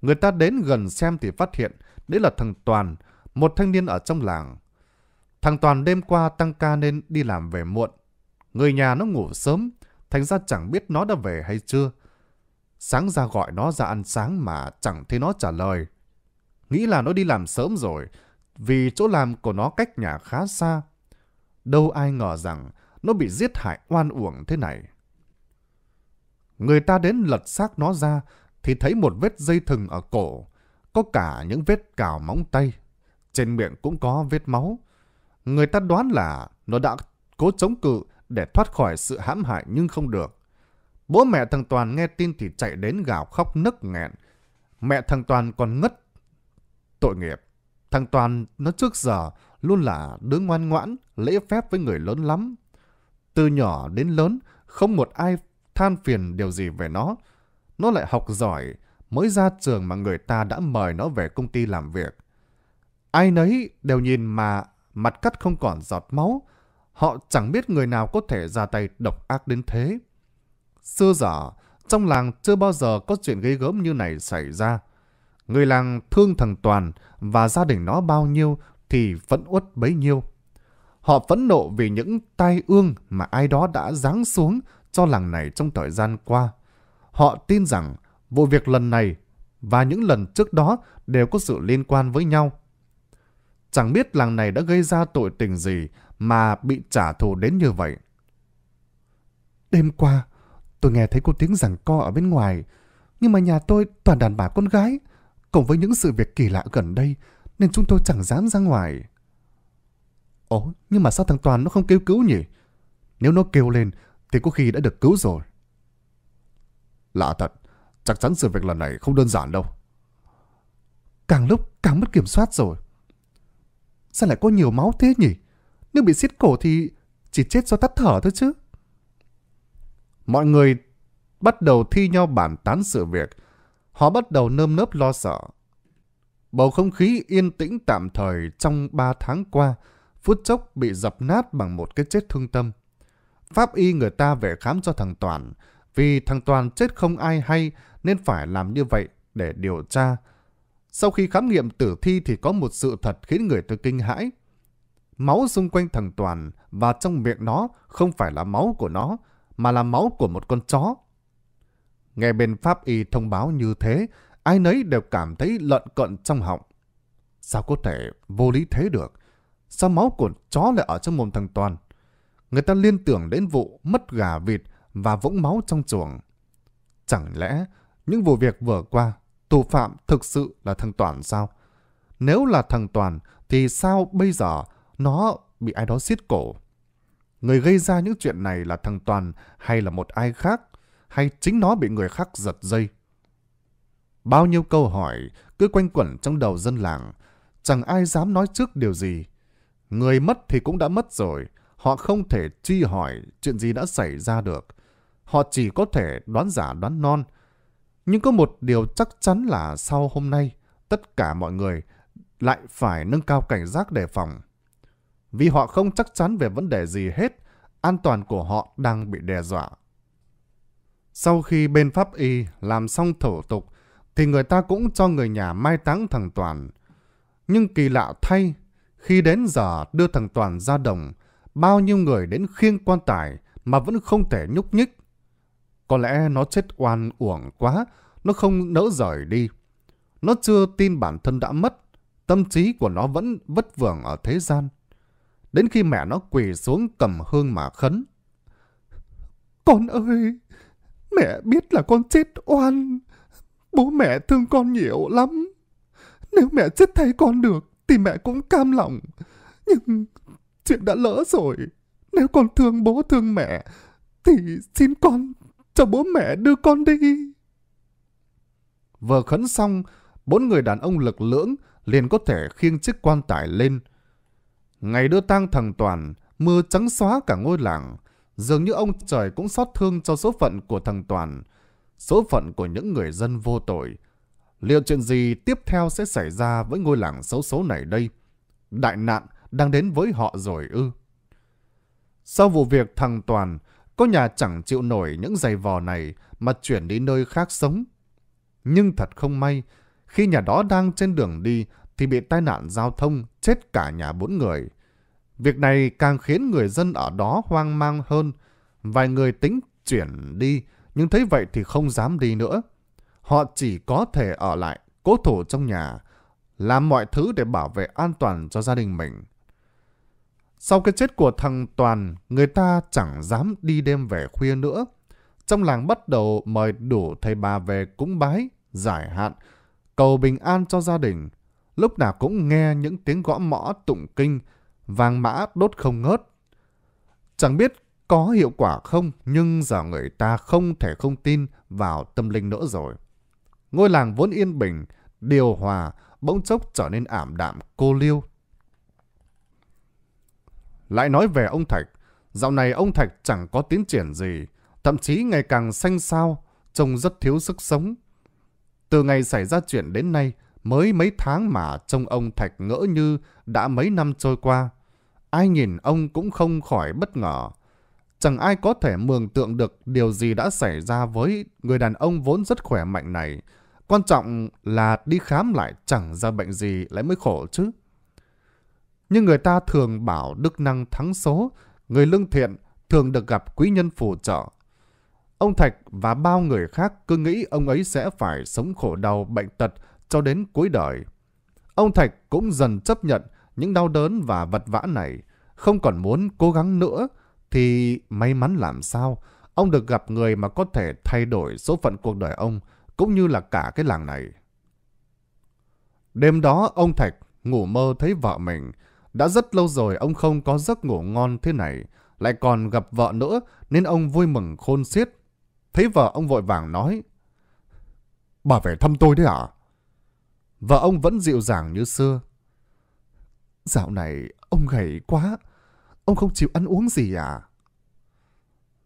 Người ta đến gần xem thì phát hiện đấy là thằng Toàn, một thanh niên ở trong làng. Thằng Toàn đêm qua tăng ca nên đi làm về muộn. Người nhà nó ngủ sớm, thành ra chẳng biết nó đã về hay chưa. Sáng ra gọi nó ra ăn sáng mà chẳng thấy nó trả lời. Nghĩ là nó đi làm sớm rồi, vì chỗ làm của nó cách nhà khá xa. Đâu ai ngờ rằng nó bị giết hại oan uổng thế này. Người ta đến lật xác nó ra thì thấy một vết dây thừng ở cổ, có cả những vết cào móng tay, trên miệng cũng có vết máu. Người ta đoán là nó đã cố chống cự để thoát khỏi sự hãm hại nhưng không được. Bố mẹ thằng Toàn nghe tin thì chạy đến gào khóc nức nghẹn. Mẹ thằng Toàn còn ngất. Tội nghiệp. Thằng Toàn nó trước giờ luôn là đứa ngoan ngoãn, lễ phép với người lớn lắm. Từ nhỏ đến lớn, không một ai than phiền điều gì về nó. Nó lại học giỏi, mới ra trường mà người ta đã mời nó về công ty làm việc. Ai nấy đều nhìn mà mặt cắt không còn giọt máu. Họ chẳng biết người nào có thể ra tay độc ác đến thế. Xưa giờ, trong làng chưa bao giờ có chuyện gây gớm như này xảy ra. Người làng thương thằng Toàn và gia đình nó bao nhiêu thì vẫn uất bấy nhiêu. Họ phẫn nộ vì những tai ương mà ai đó đã giáng xuống cho làng này trong thời gian qua. Họ tin rằng vụ việc lần này và những lần trước đó đều có sự liên quan với nhau. Chẳng biết làng này đã gây ra tội tình gì mà bị trả thù đến như vậy. Đêm qua, tôi nghe thấy cô tiếng rằng co ở bên ngoài, nhưng mà nhà tôi toàn đàn bà con gái, cộng với những sự việc kỳ lạ gần đây, nên chúng tôi chẳng dám ra ngoài. Ồ, nhưng mà sao thằng Toàn nó không kêu cứu nhỉ? Nếu nó kêu lên, thì có khi đã được cứu rồi. Lạ thật, chắc chắn sự việc lần này không đơn giản đâu. Càng lúc càng mất kiểm soát rồi. Sao lại có nhiều máu thế nhỉ? Nếu bị xiết cổ thì chỉ chết do tắt thở thôi chứ. Mọi người bắt đầu thi nhau bàn tán sự việc. Họ bắt đầu nơm nớp lo sợ. Bầu không khí yên tĩnh tạm thời trong 3 tháng qua, phút chốc bị dập nát bằng một cái chết thương tâm. Pháp y người ta về khám cho thằng Toàn, vì thằng Toàn chết không ai hay nên phải làm như vậy để điều tra. Sau khi khám nghiệm tử thi thì có một sự thật khiến người tôi kinh hãi. Máu xung quanh thằng Toàn và trong miệng nó không phải là máu của nó, mà là máu của một con chó. Nghe bên Pháp Y thông báo như thế, ai nấy đều cảm thấy lợn cận trong họng. Sao có thể vô lý thế được? Sao máu của chó lại ở trong mồm thằng Toàn? Người ta liên tưởng đến vụ mất gà vịt và vũng máu trong chuồng. Chẳng lẽ những vụ việc vừa qua, tù phạm thực sự là thằng Toàn sao? Nếu là thằng Toàn thì sao bây giờ nó bị ai đó xiết cổ? Người gây ra những chuyện này là thằng Toàn hay là một ai khác? Hay chính nó bị người khác giật dây? Bao nhiêu câu hỏi cứ quanh quẩn trong đầu dân làng. Chẳng ai dám nói trước điều gì. Người mất thì cũng đã mất rồi. Họ không thể truy hỏi chuyện gì đã xảy ra được. Họ chỉ có thể đoán giả đoán non. Nhưng có một điều chắc chắn là sau hôm nay, tất cả mọi người lại phải nâng cao cảnh giác đề phòng. Vì họ không chắc chắn về vấn đề gì hết, an toàn của họ đang bị đe dọa. Sau khi bên pháp y làm xong thủ tục, thì người ta cũng cho người nhà mai táng thằng Toàn. Nhưng kỳ lạ thay, khi đến giờ đưa thằng Toàn ra đồng, bao nhiêu người đến khiêng quan tài mà vẫn không thể nhúc nhích. Có lẽ nó chết oan uổng quá, nó không nỡ rời đi. Nó chưa tin bản thân đã mất, tâm trí của nó vẫn vất vưởng ở thế gian. Đến khi mẹ nó quỳ xuống cầm hương mà khấn. Con ơi, mẹ biết là con chết oan. Bố mẹ thương con nhiều lắm. Nếu mẹ chết thay con được thì mẹ cũng cam lòng. Nhưng chuyện đã lỡ rồi. Nếu con thương bố thương mẹ thì xin con cho bố mẹ đưa con đi. Vừa khấn xong, bốn người đàn ông lực lưỡng liền có thể khiêng chiếc quan tài lên. Ngày đưa tang thằng Toàn, mưa trắng xóa cả ngôi làng. Dường như ông trời cũng xót thương cho số phận của thằng Toàn, số phận của những người dân vô tội. Liệu chuyện gì tiếp theo sẽ xảy ra với ngôi làng xấu số này đây? Đại nạn đang đến với họ rồi ư? Sau vụ việc thằng Toàn, có nhà chẳng chịu nổi những giày vò này mà chuyển đi nơi khác sống. Nhưng thật không may, khi nhà đó đang trên đường đi thì bị tai nạn giao thông chết cả nhà bốn người. Việc này càng khiến người dân ở đó hoang mang hơn. Vài người tính chuyển đi, nhưng thấy vậy thì không dám đi nữa. Họ chỉ có thể ở lại, cố thủ trong nhà, làm mọi thứ để bảo vệ an toàn cho gia đình mình. Sau cái chết của thằng Toàn, người ta chẳng dám đi đêm về khuya nữa. Trong làng bắt đầu mời đủ thầy bà về cúng bái, giải hạn, cầu bình an cho gia đình. Lúc nào cũng nghe những tiếng gõ mõ tụng kinh, vàng mã đốt không ngớt. Chẳng biết có hiệu quả không, nhưng giờ người ta không thể không tin vào tâm linh nữa rồi. Ngôi làng vốn yên bình, điều hòa, bỗng chốc trở nên ảm đạm cô liêu lại nói về ông Thạch, dạo này ông Thạch chẳng có tiến triển gì, thậm chí ngày càng xanh xao, trông rất thiếu sức sống. Từ ngày xảy ra chuyện đến nay, mới mấy tháng mà trông ông Thạch ngỡ như đã mấy năm trôi qua. Ai nhìn ông cũng không khỏi bất ngờ. Chẳng ai có thể mường tượng được điều gì đã xảy ra với người đàn ông vốn rất khỏe mạnh này. Quan trọng là đi khám lại chẳng ra bệnh gì lại mới khổ chứ. Nhưng người ta thường bảo đức năng thắng số, người lương thiện thường được gặp quý nhân phù trợ. Ông Thạch và bao người khác cứ nghĩ ông ấy sẽ phải sống khổ đau bệnh tật cho đến cuối đời. Ông Thạch cũng dần chấp nhận những đau đớn và vật vã này, không còn muốn cố gắng nữa thì may mắn làm sao ông được gặp người mà có thể thay đổi số phận cuộc đời ông cũng như là cả cái làng này. Đêm đó ông Thạch ngủ mơ thấy vợ mình đã rất lâu rồi ông không có giấc ngủ ngon thế này, lại còn gặp vợ nữa nên ông vui mừng khôn xiết. Thấy vợ ông vội vàng nói, Bà về thăm tôi đấy ạ? À? Vợ ông vẫn dịu dàng như xưa. Dạo này ông gầy quá, ông không chịu ăn uống gì à?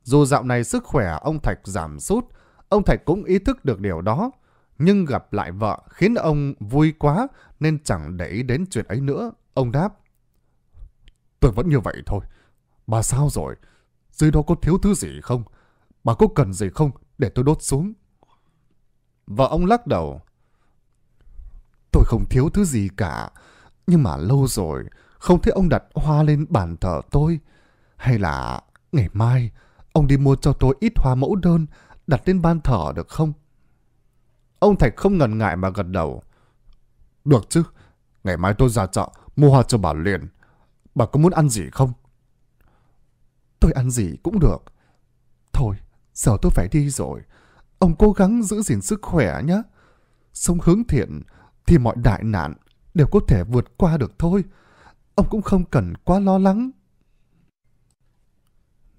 Dù dạo này sức khỏe ông Thạch giảm sút, ông Thạch cũng ý thức được điều đó. Nhưng gặp lại vợ khiến ông vui quá nên chẳng để ý đến chuyện ấy nữa. Ông đáp. Tôi vẫn như vậy thôi. Bà sao rồi? Dưới đó có thiếu thứ gì không? Bà có cần gì không để tôi đốt xuống? Và ông lắc đầu. Tôi không thiếu thứ gì cả. Nhưng mà lâu rồi, không thấy ông đặt hoa lên bàn thờ tôi. Hay là ngày mai, ông đi mua cho tôi ít hoa mẫu đơn đặt lên bàn thờ được không? Ông Thạch không ngần ngại mà gật đầu. Được chứ, ngày mai tôi ra chợ mua hoa cho bà liền. Bà có muốn ăn gì không? Tôi ăn gì cũng được. Thôi, giờ tôi phải đi rồi. Ông cố gắng giữ gìn sức khỏe nhé. Sống hướng thiện thì mọi đại nạn đều có thể vượt qua được thôi. Ông cũng không cần quá lo lắng.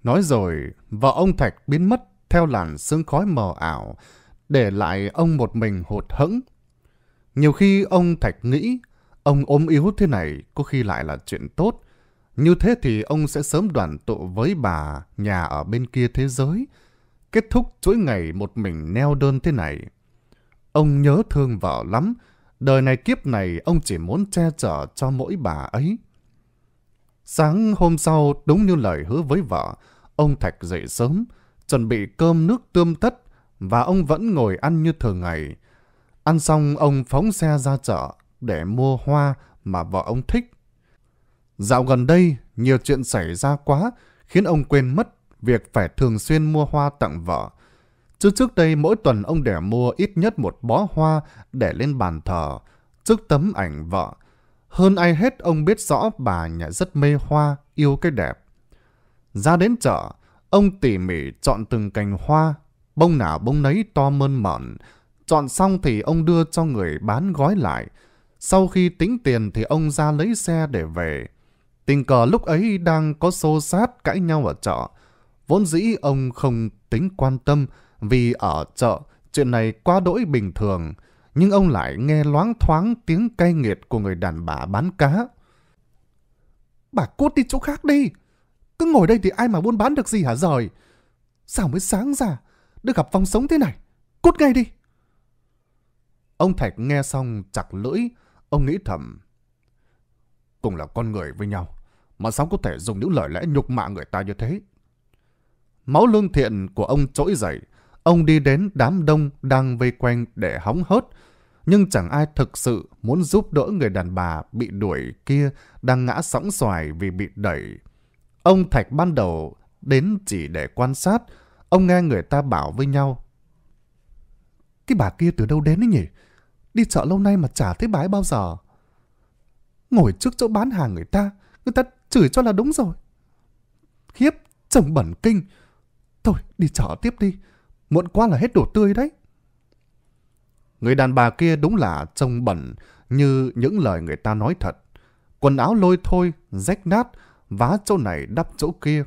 Nói rồi, vợ ông Thạch biến mất theo làn sương khói mờ ảo, để lại ông một mình hụt hẫng. Nhiều khi ông Thạch nghĩ, ông ốm yếu thế này có khi lại là chuyện tốt, như thế thì ông sẽ sớm đoàn tụ với bà nhà ở bên kia thế giới, kết thúc chuỗi ngày một mình neo đơn thế này. Ông nhớ thương vợ lắm, đời này kiếp này ông chỉ muốn che chở cho mỗi bà ấy. Sáng hôm sau, đúng như lời hứa với vợ, ông Thạch dậy sớm, chuẩn bị cơm nước tươm tất và ông vẫn ngồi ăn như thường ngày. Ăn xong, ông phóng xe ra chợ để mua hoa mà vợ ông thích Dạo gần đây, nhiều chuyện xảy ra quá, khiến ông quên mất việc phải thường xuyên mua hoa tặng vợ. Chứ trước đây mỗi tuần ông để mua ít nhất một bó hoa để lên bàn thờ, trước tấm ảnh vợ. Hơn ai hết ông biết rõ bà nhà rất mê hoa, yêu cái đẹp. Ra đến chợ, ông tỉ mỉ chọn từng cành hoa, bông nào bông nấy to mơn mởn. Chọn xong thì ông đưa cho người bán gói lại. Sau khi tính tiền thì ông ra lấy xe để về. Tình cờ lúc ấy đang có xô sát cãi nhau ở chợ. Vốn dĩ ông không tính quan tâm vì ở chợ chuyện này quá đỗi bình thường. Nhưng ông lại nghe loáng thoáng tiếng cay nghiệt của người đàn bà bán cá. Bà cút đi chỗ khác đi. Cứ ngồi đây thì ai mà buôn bán được gì hả rồi? Sao mới sáng ra được gặp phòng sống thế này? Cút ngay đi. Ông Thạch nghe xong chặt lưỡi. Ông nghĩ thầm cùng là con người với nhau, mà sao có thể dùng những lời lẽ nhục mạ người ta như thế? Máu lương thiện của ông trỗi dậy, ông đi đến đám đông đang vây quanh để hóng hớt, nhưng chẳng ai thực sự muốn giúp đỡ người đàn bà bị đuổi kia đang ngã sóng xoài vì bị đẩy. Ông Thạch ban đầu đến chỉ để quan sát, ông nghe người ta bảo với nhau. Cái bà kia từ đâu đến ấy nhỉ? Đi chợ lâu nay mà chả thấy bà bao giờ ngồi trước chỗ bán hàng người ta, người ta chửi cho là đúng rồi. Khiếp, chồng bẩn kinh. Thôi, đi chợ tiếp đi. Muộn quá là hết đồ tươi đấy. Người đàn bà kia đúng là trông bẩn như những lời người ta nói thật. Quần áo lôi thôi, rách nát, vá chỗ này đắp chỗ kia.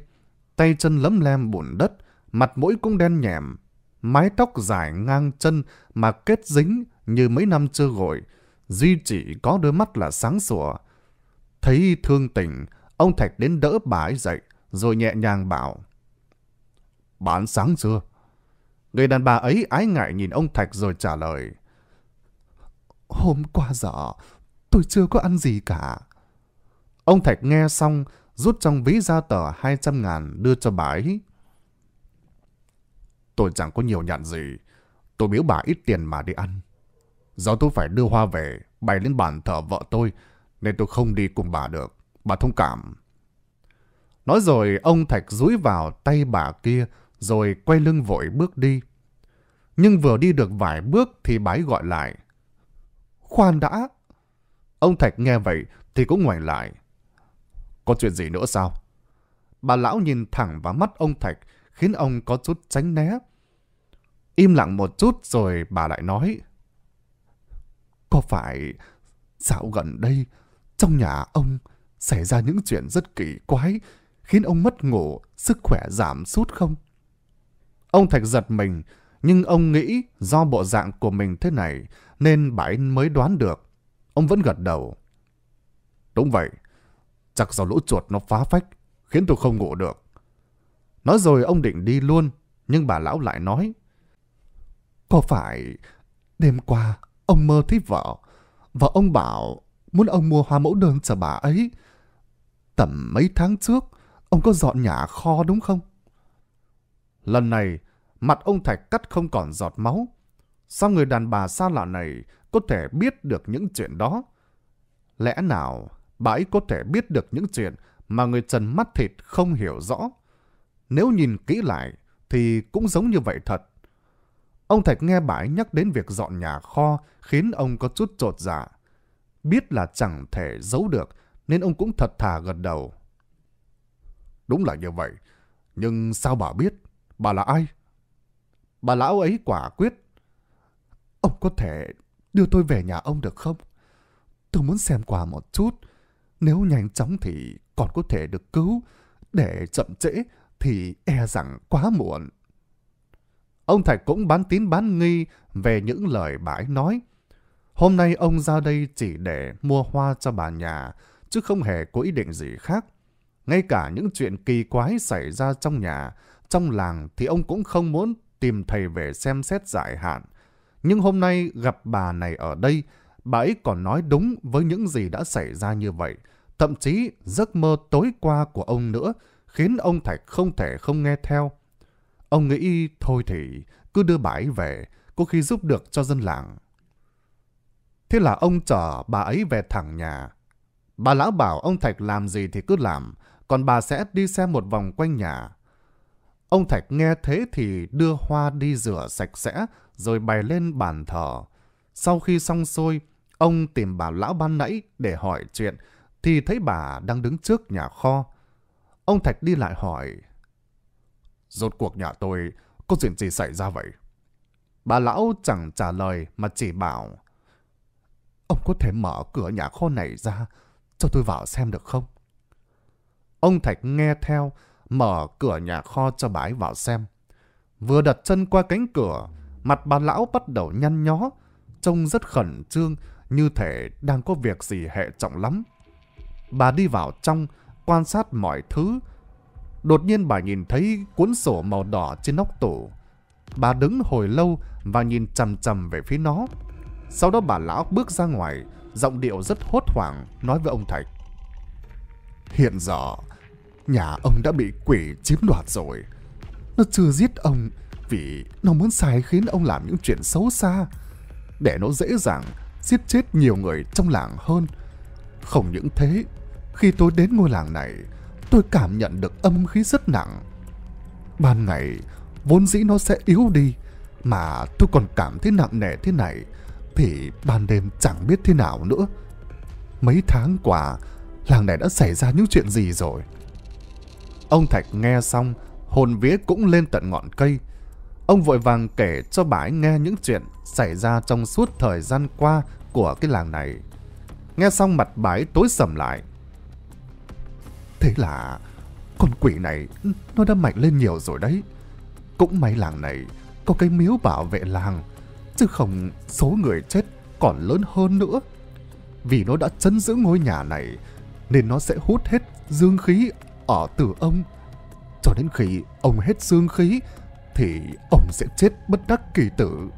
Tay chân lấm lem bùn đất, mặt mũi cũng đen nhẹm. Mái tóc dài ngang chân mà kết dính như mấy năm chưa gội, Duy chỉ có đôi mắt là sáng sủa. Thấy thương tình, ông Thạch đến đỡ bà ấy dậy, rồi nhẹ nhàng bảo. Bán sáng chưa? Người đàn bà ấy ái ngại nhìn ông Thạch rồi trả lời. Hôm qua giờ, tôi chưa có ăn gì cả. Ông Thạch nghe xong, rút trong ví ra tờ 200 ngàn đưa cho bà ấy. Tôi chẳng có nhiều nhạn gì, tôi biếu bà ít tiền mà đi ăn. Do tôi phải đưa hoa về, bày lên bàn thờ vợ tôi, nên tôi không đi cùng bà được. Bà thông cảm. Nói rồi ông Thạch rúi vào tay bà kia, rồi quay lưng vội bước đi. Nhưng vừa đi được vài bước thì bái gọi lại. Khoan đã! Ông Thạch nghe vậy thì cũng ngoảnh lại. Có chuyện gì nữa sao? Bà lão nhìn thẳng vào mắt ông Thạch khiến ông có chút tránh né. Im lặng một chút rồi bà lại nói. Có phải dạo gần đây trong nhà ông xảy ra những chuyện rất kỳ quái khiến ông mất ngủ, sức khỏe giảm sút không? Ông Thạch giật mình, nhưng ông nghĩ do bộ dạng của mình thế này nên bà anh mới đoán được. Ông vẫn gật đầu. Đúng vậy, chắc do lũ chuột nó phá phách, khiến tôi không ngủ được. Nói rồi ông định đi luôn, nhưng bà lão lại nói. Có phải đêm qua Ông mơ thấy vợ, và ông bảo muốn ông mua hoa mẫu đơn cho bà ấy. Tầm mấy tháng trước, ông có dọn nhà kho đúng không? Lần này, mặt ông Thạch cắt không còn giọt máu. Sao người đàn bà xa lạ này có thể biết được những chuyện đó? Lẽ nào bà ấy có thể biết được những chuyện mà người trần mắt thịt không hiểu rõ? Nếu nhìn kỹ lại thì cũng giống như vậy thật. Ông Thạch nghe bà ấy nhắc đến việc dọn nhà kho khiến ông có chút trột dạ. Biết là chẳng thể giấu được nên ông cũng thật thà gật đầu. Đúng là như vậy. Nhưng sao bà biết? Bà là ai? Bà lão ấy quả quyết. Ông có thể đưa tôi về nhà ông được không? Tôi muốn xem quà một chút. Nếu nhanh chóng thì còn có thể được cứu. Để chậm trễ thì e rằng quá muộn ông Thạch cũng bán tín bán nghi về những lời bà ấy nói. Hôm nay ông ra đây chỉ để mua hoa cho bà nhà, chứ không hề có ý định gì khác. Ngay cả những chuyện kỳ quái xảy ra trong nhà, trong làng thì ông cũng không muốn tìm thầy về xem xét giải hạn. Nhưng hôm nay gặp bà này ở đây, bà ấy còn nói đúng với những gì đã xảy ra như vậy. Thậm chí giấc mơ tối qua của ông nữa khiến ông Thạch không thể không nghe theo. Ông nghĩ thôi thì cứ đưa bà ấy về, có khi giúp được cho dân làng. Thế là ông chở bà ấy về thẳng nhà. Bà lão bảo ông Thạch làm gì thì cứ làm, còn bà sẽ đi xem một vòng quanh nhà. Ông Thạch nghe thế thì đưa hoa đi rửa sạch sẽ, rồi bày lên bàn thờ. Sau khi xong xôi, ông tìm bà lão ban nãy để hỏi chuyện, thì thấy bà đang đứng trước nhà kho. Ông Thạch đi lại hỏi, Rốt cuộc nhà tôi có chuyện gì xảy ra vậy? Bà lão chẳng trả lời mà chỉ bảo Ông có thể mở cửa nhà kho này ra cho tôi vào xem được không? Ông Thạch nghe theo mở cửa nhà kho cho bà vào xem. Vừa đặt chân qua cánh cửa mặt bà lão bắt đầu nhăn nhó trông rất khẩn trương như thể đang có việc gì hệ trọng lắm. Bà đi vào trong quan sát mọi thứ Đột nhiên bà nhìn thấy cuốn sổ màu đỏ trên nóc tủ. Bà đứng hồi lâu và nhìn chầm chầm về phía nó. Sau đó bà lão bước ra ngoài, giọng điệu rất hốt hoảng nói với ông Thạch. Hiện giờ, nhà ông đã bị quỷ chiếm đoạt rồi. Nó chưa giết ông vì nó muốn sai khiến ông làm những chuyện xấu xa. Để nó dễ dàng giết chết nhiều người trong làng hơn. Không những thế, khi tôi đến ngôi làng này, tôi cảm nhận được âm khí rất nặng. Ban ngày, vốn dĩ nó sẽ yếu đi, mà tôi còn cảm thấy nặng nề thế này, thì ban đêm chẳng biết thế nào nữa. Mấy tháng qua, làng này đã xảy ra những chuyện gì rồi? Ông Thạch nghe xong, hồn vía cũng lên tận ngọn cây. Ông vội vàng kể cho bà ấy nghe những chuyện xảy ra trong suốt thời gian qua của cái làng này. Nghe xong mặt bà ấy tối sầm lại, Thế là con quỷ này ừ, nó đã mạnh lên nhiều rồi đấy. Cũng may làng này có cái miếu bảo vệ làng, chứ không số người chết còn lớn hơn nữa. Vì nó đã chấn giữ ngôi nhà này, nên nó sẽ hút hết dương khí ở từ ông. Cho đến khi ông hết dương khí, thì ông sẽ chết bất đắc kỳ tử.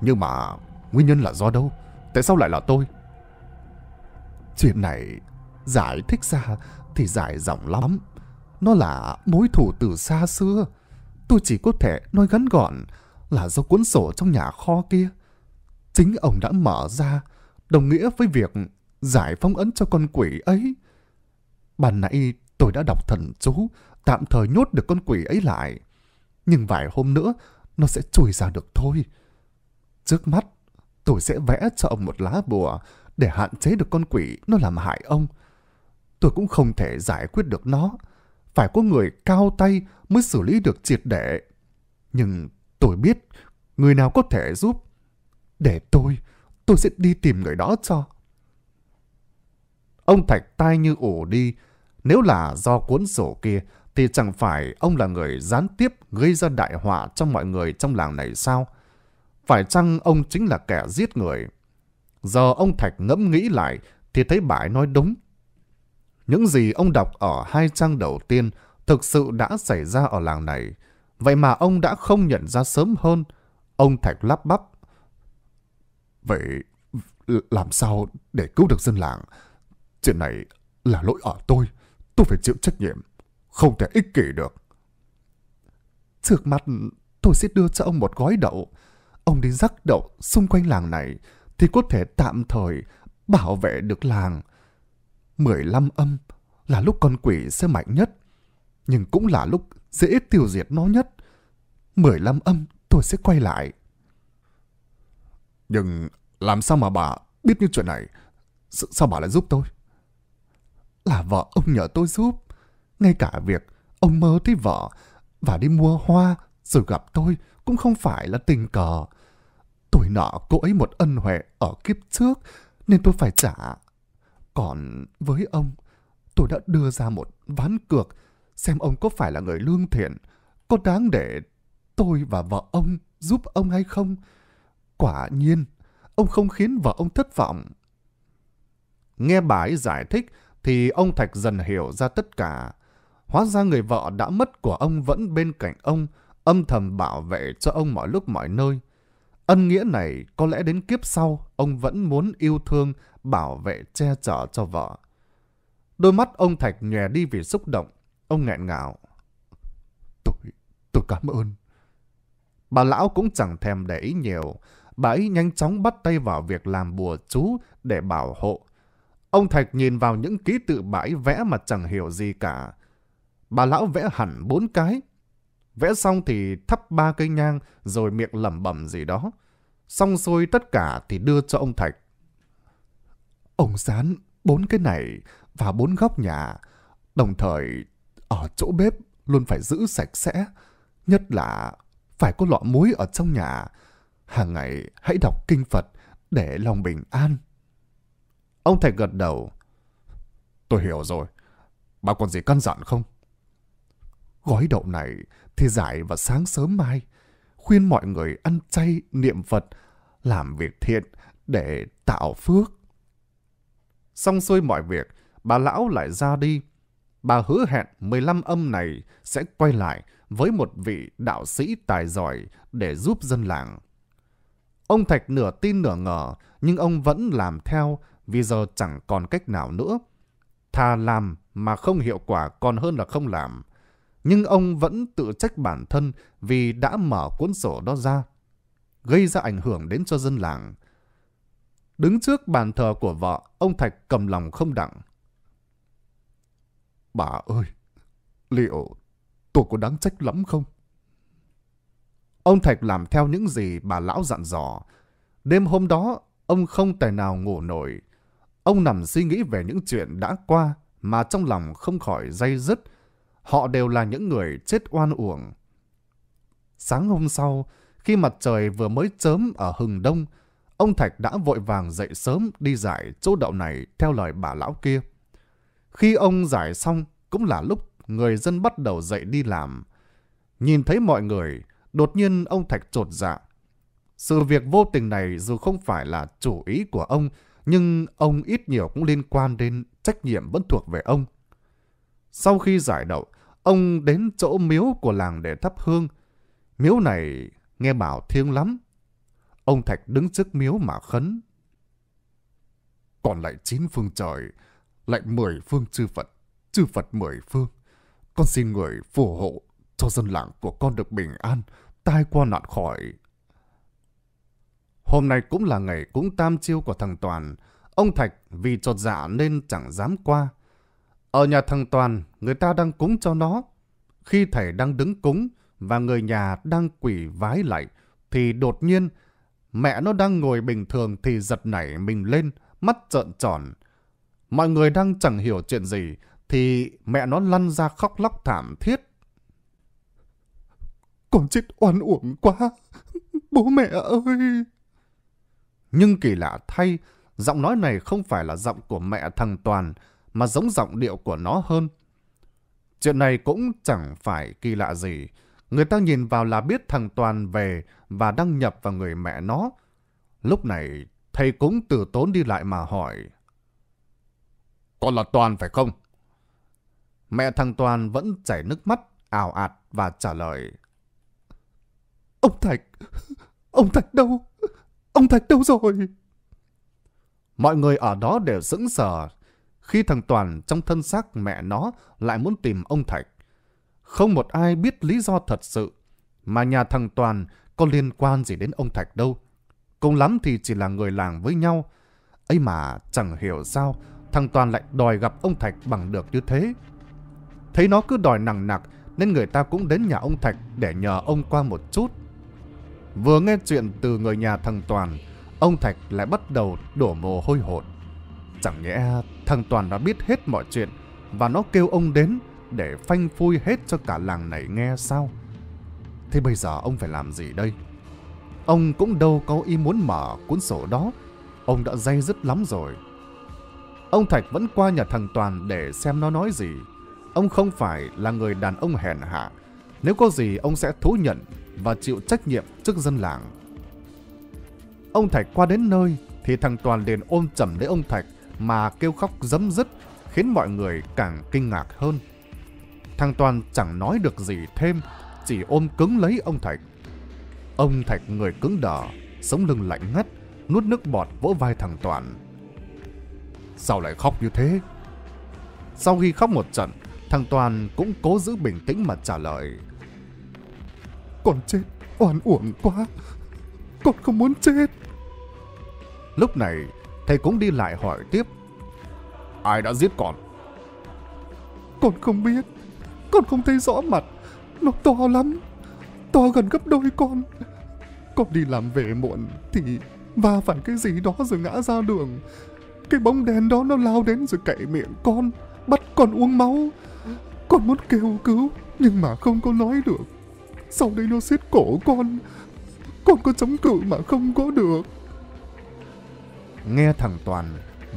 Nhưng mà nguyên nhân là do đâu? Tại sao lại là tôi? Chuyện này Giải thích ra thì dài dòng lắm. Nó là mối thủ từ xa xưa. Tôi chỉ có thể nói ngắn gọn là do cuốn sổ trong nhà kho kia. Chính ông đã mở ra, đồng nghĩa với việc giải phong ấn cho con quỷ ấy. Bàn nãy tôi đã đọc thần chú, tạm thời nhốt được con quỷ ấy lại. Nhưng vài hôm nữa, nó sẽ chui ra được thôi. Trước mắt, tôi sẽ vẽ cho ông một lá bùa để hạn chế được con quỷ nó làm hại ông tôi cũng không thể giải quyết được nó. Phải có người cao tay mới xử lý được triệt để. Nhưng tôi biết người nào có thể giúp. Để tôi, tôi sẽ đi tìm người đó cho. Ông Thạch tai như ổ đi. Nếu là do cuốn sổ kia, thì chẳng phải ông là người gián tiếp gây ra đại họa cho mọi người trong làng này sao? Phải chăng ông chính là kẻ giết người? Giờ ông Thạch ngẫm nghĩ lại thì thấy bãi nói đúng. Những gì ông đọc ở hai trang đầu tiên thực sự đã xảy ra ở làng này. Vậy mà ông đã không nhận ra sớm hơn. Ông Thạch lắp bắp. Vậy làm sao để cứu được dân làng? Chuyện này là lỗi ở tôi. Tôi phải chịu trách nhiệm. Không thể ích kỷ được. Trước mặt tôi sẽ đưa cho ông một gói đậu. Ông đi rắc đậu xung quanh làng này thì có thể tạm thời bảo vệ được làng. 15 âm là lúc con quỷ sẽ mạnh nhất, nhưng cũng là lúc dễ tiêu diệt nó nhất. 15 âm tôi sẽ quay lại. Nhưng làm sao mà bà biết những chuyện này? sao bà lại giúp tôi? Là vợ ông nhờ tôi giúp. Ngay cả việc ông mơ thấy vợ và đi mua hoa rồi gặp tôi cũng không phải là tình cờ. Tôi nợ cô ấy một ân huệ ở kiếp trước nên tôi phải trả còn với ông, tôi đã đưa ra một ván cược xem ông có phải là người lương thiện, có đáng để tôi và vợ ông giúp ông hay không. Quả nhiên, ông không khiến vợ ông thất vọng. Nghe bà ấy giải thích thì ông Thạch dần hiểu ra tất cả. Hóa ra người vợ đã mất của ông vẫn bên cạnh ông, âm thầm bảo vệ cho ông mọi lúc mọi nơi. Ân nghĩa này có lẽ đến kiếp sau, ông vẫn muốn yêu thương, bảo vệ, che chở cho vợ. Đôi mắt ông Thạch nhòe đi vì xúc động. Ông nghẹn ngào. Tôi, tôi cảm ơn. Bà lão cũng chẳng thèm để ý nhiều. Bà ấy nhanh chóng bắt tay vào việc làm bùa chú để bảo hộ. Ông Thạch nhìn vào những ký tự bà vẽ mà chẳng hiểu gì cả. Bà lão vẽ hẳn bốn cái. Vẽ xong thì thắp ba cây nhang rồi miệng lẩm bẩm gì đó. Xong rồi tất cả thì đưa cho ông Thạch. Ông dán bốn cái này và bốn góc nhà, đồng thời ở chỗ bếp luôn phải giữ sạch sẽ, nhất là phải có lọ muối ở trong nhà. Hàng ngày hãy đọc kinh Phật để lòng bình an. Ông Thạch gật đầu. Tôi hiểu rồi. Bà còn gì căn dặn không? Gói đậu này thì giải vào sáng sớm mai. Khuyên mọi người ăn chay, niệm Phật làm việc thiện để tạo phước. Xong xuôi mọi việc, bà lão lại ra đi. Bà hứa hẹn 15 âm này sẽ quay lại với một vị đạo sĩ tài giỏi để giúp dân làng. Ông Thạch nửa tin nửa ngờ, nhưng ông vẫn làm theo vì giờ chẳng còn cách nào nữa. Thà làm mà không hiệu quả còn hơn là không làm. Nhưng ông vẫn tự trách bản thân vì đã mở cuốn sổ đó ra gây ra ảnh hưởng đến cho dân làng. Đứng trước bàn thờ của vợ, ông Thạch cầm lòng không đặng. Bà ơi, liệu tôi có đáng trách lắm không? Ông Thạch làm theo những gì bà lão dặn dò. Đêm hôm đó, ông không tài nào ngủ nổi. Ông nằm suy nghĩ về những chuyện đã qua mà trong lòng không khỏi dây dứt. Họ đều là những người chết oan uổng. Sáng hôm sau, khi mặt trời vừa mới chớm ở hừng đông, ông Thạch đã vội vàng dậy sớm đi giải chỗ đậu này theo lời bà lão kia. Khi ông giải xong, cũng là lúc người dân bắt đầu dậy đi làm. Nhìn thấy mọi người, đột nhiên ông Thạch trột dạ. Sự việc vô tình này dù không phải là chủ ý của ông, nhưng ông ít nhiều cũng liên quan đến trách nhiệm vẫn thuộc về ông. Sau khi giải đậu, ông đến chỗ miếu của làng để thắp hương. Miếu này nghe bảo thiêng lắm. Ông Thạch đứng trước miếu mà khấn. Còn lại chín phương trời, lại mười phương chư Phật, chư Phật mười phương. Con xin người phù hộ cho dân làng của con được bình an, tai qua nạn khỏi. Hôm nay cũng là ngày cúng tam chiêu của thằng Toàn. Ông Thạch vì trột dạ nên chẳng dám qua. Ở nhà thằng Toàn, người ta đang cúng cho nó. Khi thầy đang đứng cúng, và người nhà đang quỷ vái lại, thì đột nhiên mẹ nó đang ngồi bình thường thì giật nảy mình lên, mắt trợn tròn. Mọi người đang chẳng hiểu chuyện gì thì mẹ nó lăn ra khóc lóc thảm thiết. Con chết oan uổng quá, bố mẹ ơi! Nhưng kỳ lạ thay, giọng nói này không phải là giọng của mẹ thằng Toàn, mà giống giọng điệu của nó hơn. Chuyện này cũng chẳng phải kỳ lạ gì, Người ta nhìn vào là biết thằng Toàn về và đăng nhập vào người mẹ nó. Lúc này, thầy cũng từ tốn đi lại mà hỏi. Con là Toàn phải không? Mẹ thằng Toàn vẫn chảy nước mắt, ảo ạt và trả lời. Ông Thạch, ông Thạch đâu? Ông Thạch đâu rồi? Mọi người ở đó đều sững sờ khi thằng Toàn trong thân xác mẹ nó lại muốn tìm ông Thạch. Không một ai biết lý do thật sự. Mà nhà thằng Toàn có liên quan gì đến ông Thạch đâu. Cùng lắm thì chỉ là người làng với nhau. ấy mà chẳng hiểu sao thằng Toàn lại đòi gặp ông Thạch bằng được như thế. Thấy nó cứ đòi nặng nặc nên người ta cũng đến nhà ông Thạch để nhờ ông qua một chút. Vừa nghe chuyện từ người nhà thằng Toàn, ông Thạch lại bắt đầu đổ mồ hôi hột. Chẳng nhẽ thằng Toàn đã biết hết mọi chuyện và nó kêu ông đến để phanh phui hết cho cả làng này nghe sao? Thế bây giờ ông phải làm gì đây? Ông cũng đâu có ý muốn mở cuốn sổ đó. Ông đã dây dứt lắm rồi. Ông Thạch vẫn qua nhà thằng Toàn để xem nó nói gì. Ông không phải là người đàn ông hèn hạ. Nếu có gì ông sẽ thú nhận và chịu trách nhiệm trước dân làng. Ông Thạch qua đến nơi thì thằng Toàn liền ôm chầm lấy ông Thạch mà kêu khóc dấm dứt khiến mọi người càng kinh ngạc hơn. Thằng Toàn chẳng nói được gì thêm, chỉ ôm cứng lấy ông Thạch. Ông Thạch người cứng đờ, sống lưng lạnh ngắt, nuốt nước bọt vỗ vai thằng Toàn. Sao lại khóc như thế? Sau khi khóc một trận, thằng Toàn cũng cố giữ bình tĩnh mà trả lời. Con chết, oan uổng quá, con không muốn chết. Lúc này, thầy cũng đi lại hỏi tiếp. Ai đã giết con? Con không biết, con không thấy rõ mặt Nó to lắm To gần gấp đôi con Con đi làm về muộn Thì va phải cái gì đó rồi ngã ra đường Cái bóng đèn đó nó lao đến rồi cậy miệng con Bắt con uống máu Con muốn kêu cứu Nhưng mà không có nói được Sau đây nó xiết cổ con Con có chống cự mà không có được Nghe thằng Toàn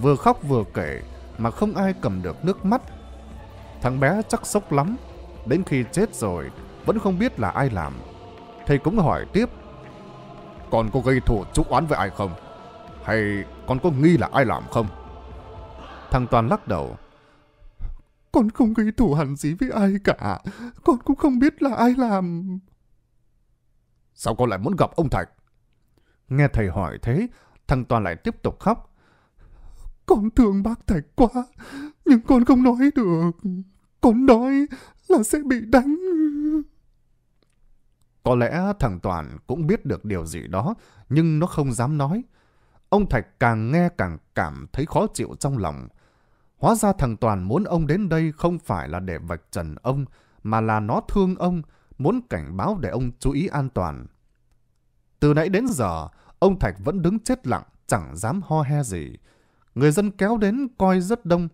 vừa khóc vừa kể mà không ai cầm được nước mắt. Thằng bé chắc sốc lắm, đến khi chết rồi vẫn không biết là ai làm. Thầy cũng hỏi tiếp, còn có gây thủ trúc oán với ai không? Hay con có nghi là ai làm không? Thằng Toàn lắc đầu, con không gây thủ hẳn gì với ai cả, con cũng không biết là ai làm. Sao con lại muốn gặp ông Thạch? Nghe thầy hỏi thế, thằng Toàn lại tiếp tục khóc. Con thương bác Thạch quá, nhưng con không nói được. Con nói là sẽ bị đánh. Có lẽ thằng Toàn cũng biết được điều gì đó, nhưng nó không dám nói. Ông Thạch càng nghe càng cảm thấy khó chịu trong lòng. Hóa ra thằng Toàn muốn ông đến đây không phải là để vạch trần ông, mà là nó thương ông, muốn cảnh báo để ông chú ý an toàn. Từ nãy đến giờ, ông Thạch vẫn đứng chết lặng, chẳng dám ho he gì. Người dân kéo đến coi rất đông.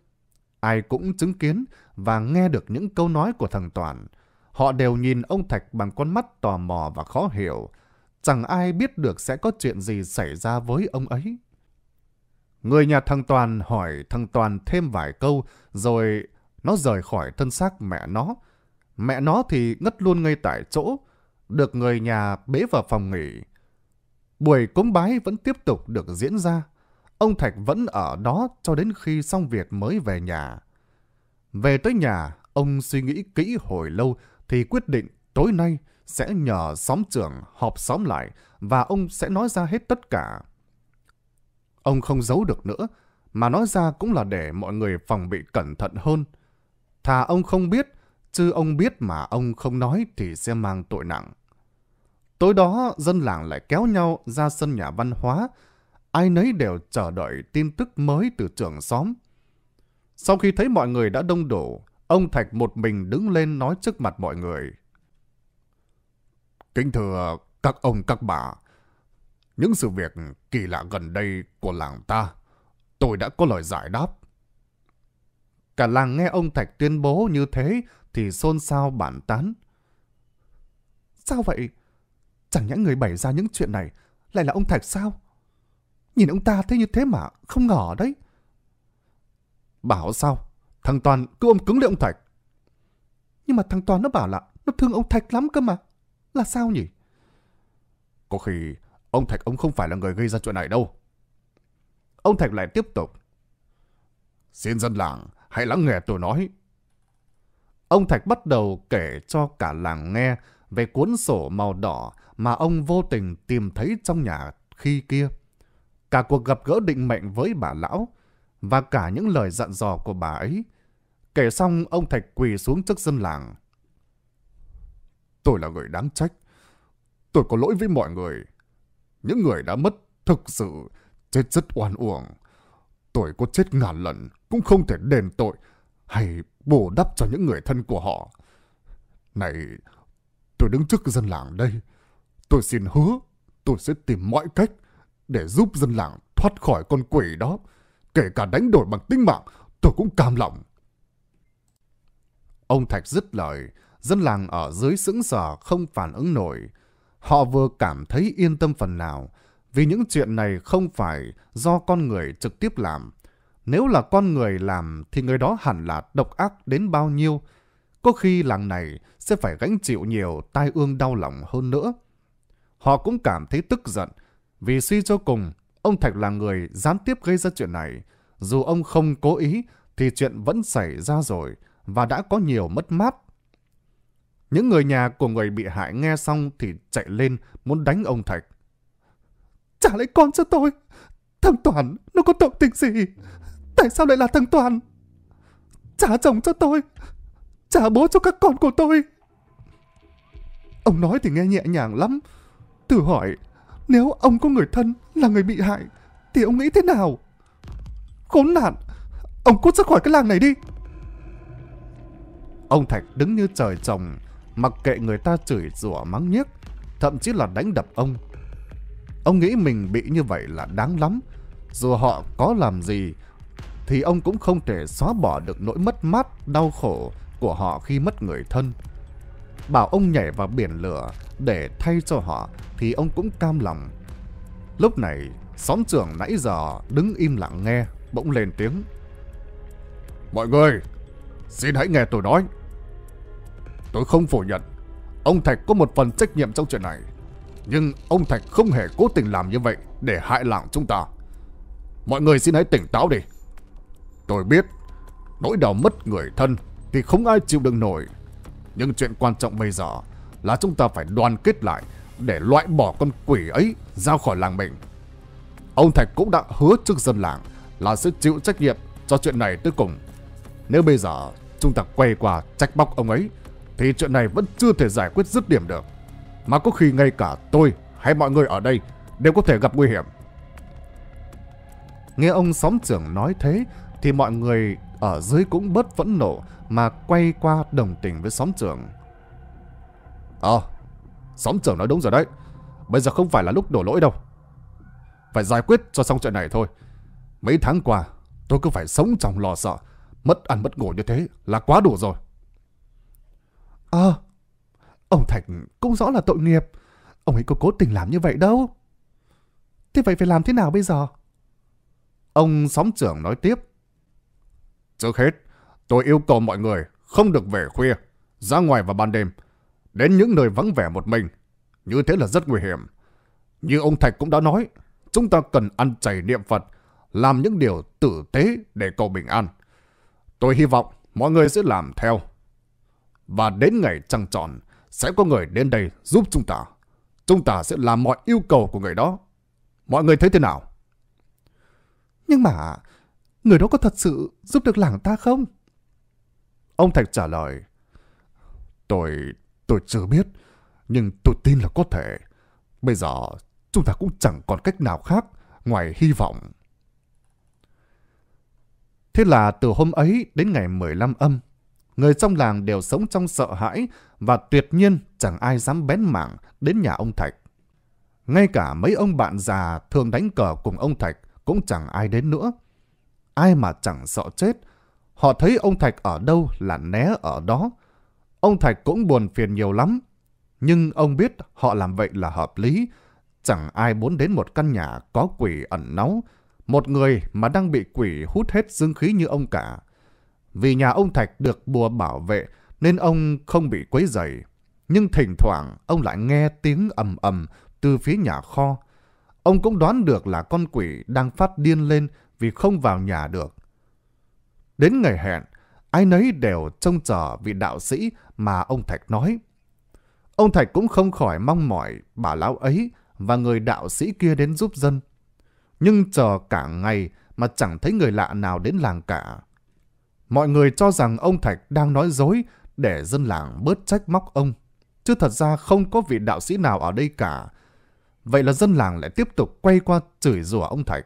Ai cũng chứng kiến và nghe được những câu nói của thằng Toàn. Họ đều nhìn ông Thạch bằng con mắt tò mò và khó hiểu. Chẳng ai biết được sẽ có chuyện gì xảy ra với ông ấy. Người nhà thằng Toàn hỏi thằng Toàn thêm vài câu rồi nó rời khỏi thân xác mẹ nó. Mẹ nó thì ngất luôn ngay tại chỗ, được người nhà bế vào phòng nghỉ. Buổi cúng bái vẫn tiếp tục được diễn ra. Ông Thạch vẫn ở đó cho đến khi xong việc mới về nhà. Về tới nhà, ông suy nghĩ kỹ hồi lâu thì quyết định tối nay sẽ nhờ xóm trưởng họp xóm lại và ông sẽ nói ra hết tất cả. Ông không giấu được nữa, mà nói ra cũng là để mọi người phòng bị cẩn thận hơn. Thà ông không biết, chứ ông biết mà ông không nói thì sẽ mang tội nặng. Tối đó, dân làng lại kéo nhau ra sân nhà văn hóa. Ai nấy đều chờ đợi tin tức mới từ trưởng xóm. Sau khi thấy mọi người đã đông đủ, ông Thạch một mình đứng lên nói trước mặt mọi người. Kính thưa các ông các bà, những sự việc kỳ lạ gần đây của làng ta, tôi đã có lời giải đáp. Cả làng nghe ông Thạch tuyên bố như thế thì xôn xao bản tán. Sao vậy? Chẳng nhẽ người bày ra những chuyện này lại là ông Thạch sao? Nhìn ông ta thế như thế mà, không ngờ đấy. Bảo sao? Thằng Toàn cứ ôm cứng lấy ông Thạch. Nhưng mà thằng Toàn nó bảo là nó thương ông Thạch lắm cơ mà. Là sao nhỉ? Có khi ông Thạch ông không phải là người gây ra chuyện này đâu. Ông Thạch lại tiếp tục. Xin dân làng hãy lắng nghe tôi nói. Ông Thạch bắt đầu kể cho cả làng nghe về cuốn sổ màu đỏ mà ông vô tình tìm thấy trong nhà khi kia. Cả cuộc gặp gỡ định mệnh với bà lão và cả những lời dặn dò của bà ấy. Kể xong, ông Thạch quỳ xuống trước dân làng. Tôi là người đáng trách. Tôi có lỗi với mọi người. Những người đã mất thực sự chết rất oan uổng. Tôi có chết ngàn lần cũng không thể đền tội hay bù đắp cho những người thân của họ. Này, tôi đứng trước dân làng đây. Tôi xin hứa, tôi sẽ tìm mọi cách để giúp dân làng thoát khỏi con quỷ đó kể cả đánh đổi bằng tính mạng, tôi cũng cam lòng. Ông Thạch dứt lời, dân làng ở dưới sững sờ không phản ứng nổi. Họ vừa cảm thấy yên tâm phần nào, vì những chuyện này không phải do con người trực tiếp làm. Nếu là con người làm thì người đó hẳn là độc ác đến bao nhiêu. Có khi làng này sẽ phải gánh chịu nhiều tai ương đau lòng hơn nữa. Họ cũng cảm thấy tức giận, vì suy cho cùng Ông Thạch là người gián tiếp gây ra chuyện này. Dù ông không cố ý thì chuyện vẫn xảy ra rồi và đã có nhiều mất mát. Những người nhà của người bị hại nghe xong thì chạy lên muốn đánh ông Thạch. Trả lấy con cho tôi! Thằng Toàn, nó có tội tình gì? Tại sao lại là thằng Toàn? Trả chồng cho tôi! Trả bố cho các con của tôi! Ông nói thì nghe nhẹ nhàng lắm. Thử hỏi, nếu ông có người thân là người bị hại Thì ông nghĩ thế nào Khốn nạn Ông cút ra khỏi cái làng này đi Ông Thạch đứng như trời trồng Mặc kệ người ta chửi rủa mắng nhiếc Thậm chí là đánh đập ông Ông nghĩ mình bị như vậy là đáng lắm Dù họ có làm gì Thì ông cũng không thể xóa bỏ được nỗi mất mát Đau khổ của họ khi mất người thân bảo ông nhảy vào biển lửa để thay cho họ thì ông cũng cam lòng. Lúc này, xóm trưởng nãy giờ đứng im lặng nghe, bỗng lên tiếng. Mọi người, xin hãy nghe tôi nói. Tôi không phủ nhận, ông Thạch có một phần trách nhiệm trong chuyện này. Nhưng ông Thạch không hề cố tình làm như vậy để hại lạng chúng ta. Mọi người xin hãy tỉnh táo đi. Tôi biết, nỗi đau mất người thân thì không ai chịu đựng nổi. Nhưng chuyện quan trọng bây giờ là chúng ta phải đoàn kết lại để loại bỏ con quỷ ấy ra khỏi làng mình. Ông Thạch cũng đã hứa trước dân làng là sẽ chịu trách nhiệm cho chuyện này tới cùng. Nếu bây giờ chúng ta quay qua trách bóc ông ấy thì chuyện này vẫn chưa thể giải quyết dứt điểm được. Mà có khi ngay cả tôi hay mọi người ở đây đều có thể gặp nguy hiểm. Nghe ông xóm trưởng nói thế thì mọi người ở dưới cũng bớt phẫn nộ mà quay qua đồng tình với xóm trưởng. Ờ, à, xóm trưởng nói đúng rồi đấy. Bây giờ không phải là lúc đổ lỗi đâu. Phải giải quyết cho xong chuyện này thôi. Mấy tháng qua, tôi cứ phải sống trong lo sợ. Mất ăn mất ngủ như thế là quá đủ rồi. Ờ, ông Thạch cũng rõ là tội nghiệp. Ông ấy có cố tình làm như vậy đâu. Thế vậy phải làm thế nào bây giờ? Ông xóm trưởng nói tiếp. Trước hết, Tôi yêu cầu mọi người không được về khuya, ra ngoài vào ban đêm, đến những nơi vắng vẻ một mình. Như thế là rất nguy hiểm. Như ông Thạch cũng đã nói, chúng ta cần ăn chay niệm Phật, làm những điều tử tế để cầu bình an. Tôi hy vọng mọi người sẽ làm theo. Và đến ngày trăng tròn, sẽ có người đến đây giúp chúng ta. Chúng ta sẽ làm mọi yêu cầu của người đó. Mọi người thấy thế nào? Nhưng mà, người đó có thật sự giúp được làng ta không? Ông Thạch trả lời, tôi, tôi chưa biết, nhưng tôi tin là có thể. Bây giờ chúng ta cũng chẳng còn cách nào khác ngoài hy vọng. Thế là từ hôm ấy đến ngày 15 âm, người trong làng đều sống trong sợ hãi và tuyệt nhiên chẳng ai dám bén mảng đến nhà ông Thạch. Ngay cả mấy ông bạn già thường đánh cờ cùng ông Thạch cũng chẳng ai đến nữa. Ai mà chẳng sợ chết Họ thấy ông Thạch ở đâu là né ở đó. Ông Thạch cũng buồn phiền nhiều lắm. Nhưng ông biết họ làm vậy là hợp lý. Chẳng ai muốn đến một căn nhà có quỷ ẩn náu. Một người mà đang bị quỷ hút hết dương khí như ông cả. Vì nhà ông Thạch được bùa bảo vệ nên ông không bị quấy rầy. Nhưng thỉnh thoảng ông lại nghe tiếng ầm ầm từ phía nhà kho. Ông cũng đoán được là con quỷ đang phát điên lên vì không vào nhà được. Đến ngày hẹn, ai nấy đều trông chờ vị đạo sĩ mà ông Thạch nói. Ông Thạch cũng không khỏi mong mỏi bà lão ấy và người đạo sĩ kia đến giúp dân. Nhưng chờ cả ngày mà chẳng thấy người lạ nào đến làng cả. Mọi người cho rằng ông Thạch đang nói dối để dân làng bớt trách móc ông. Chứ thật ra không có vị đạo sĩ nào ở đây cả. Vậy là dân làng lại tiếp tục quay qua chửi rủa ông Thạch.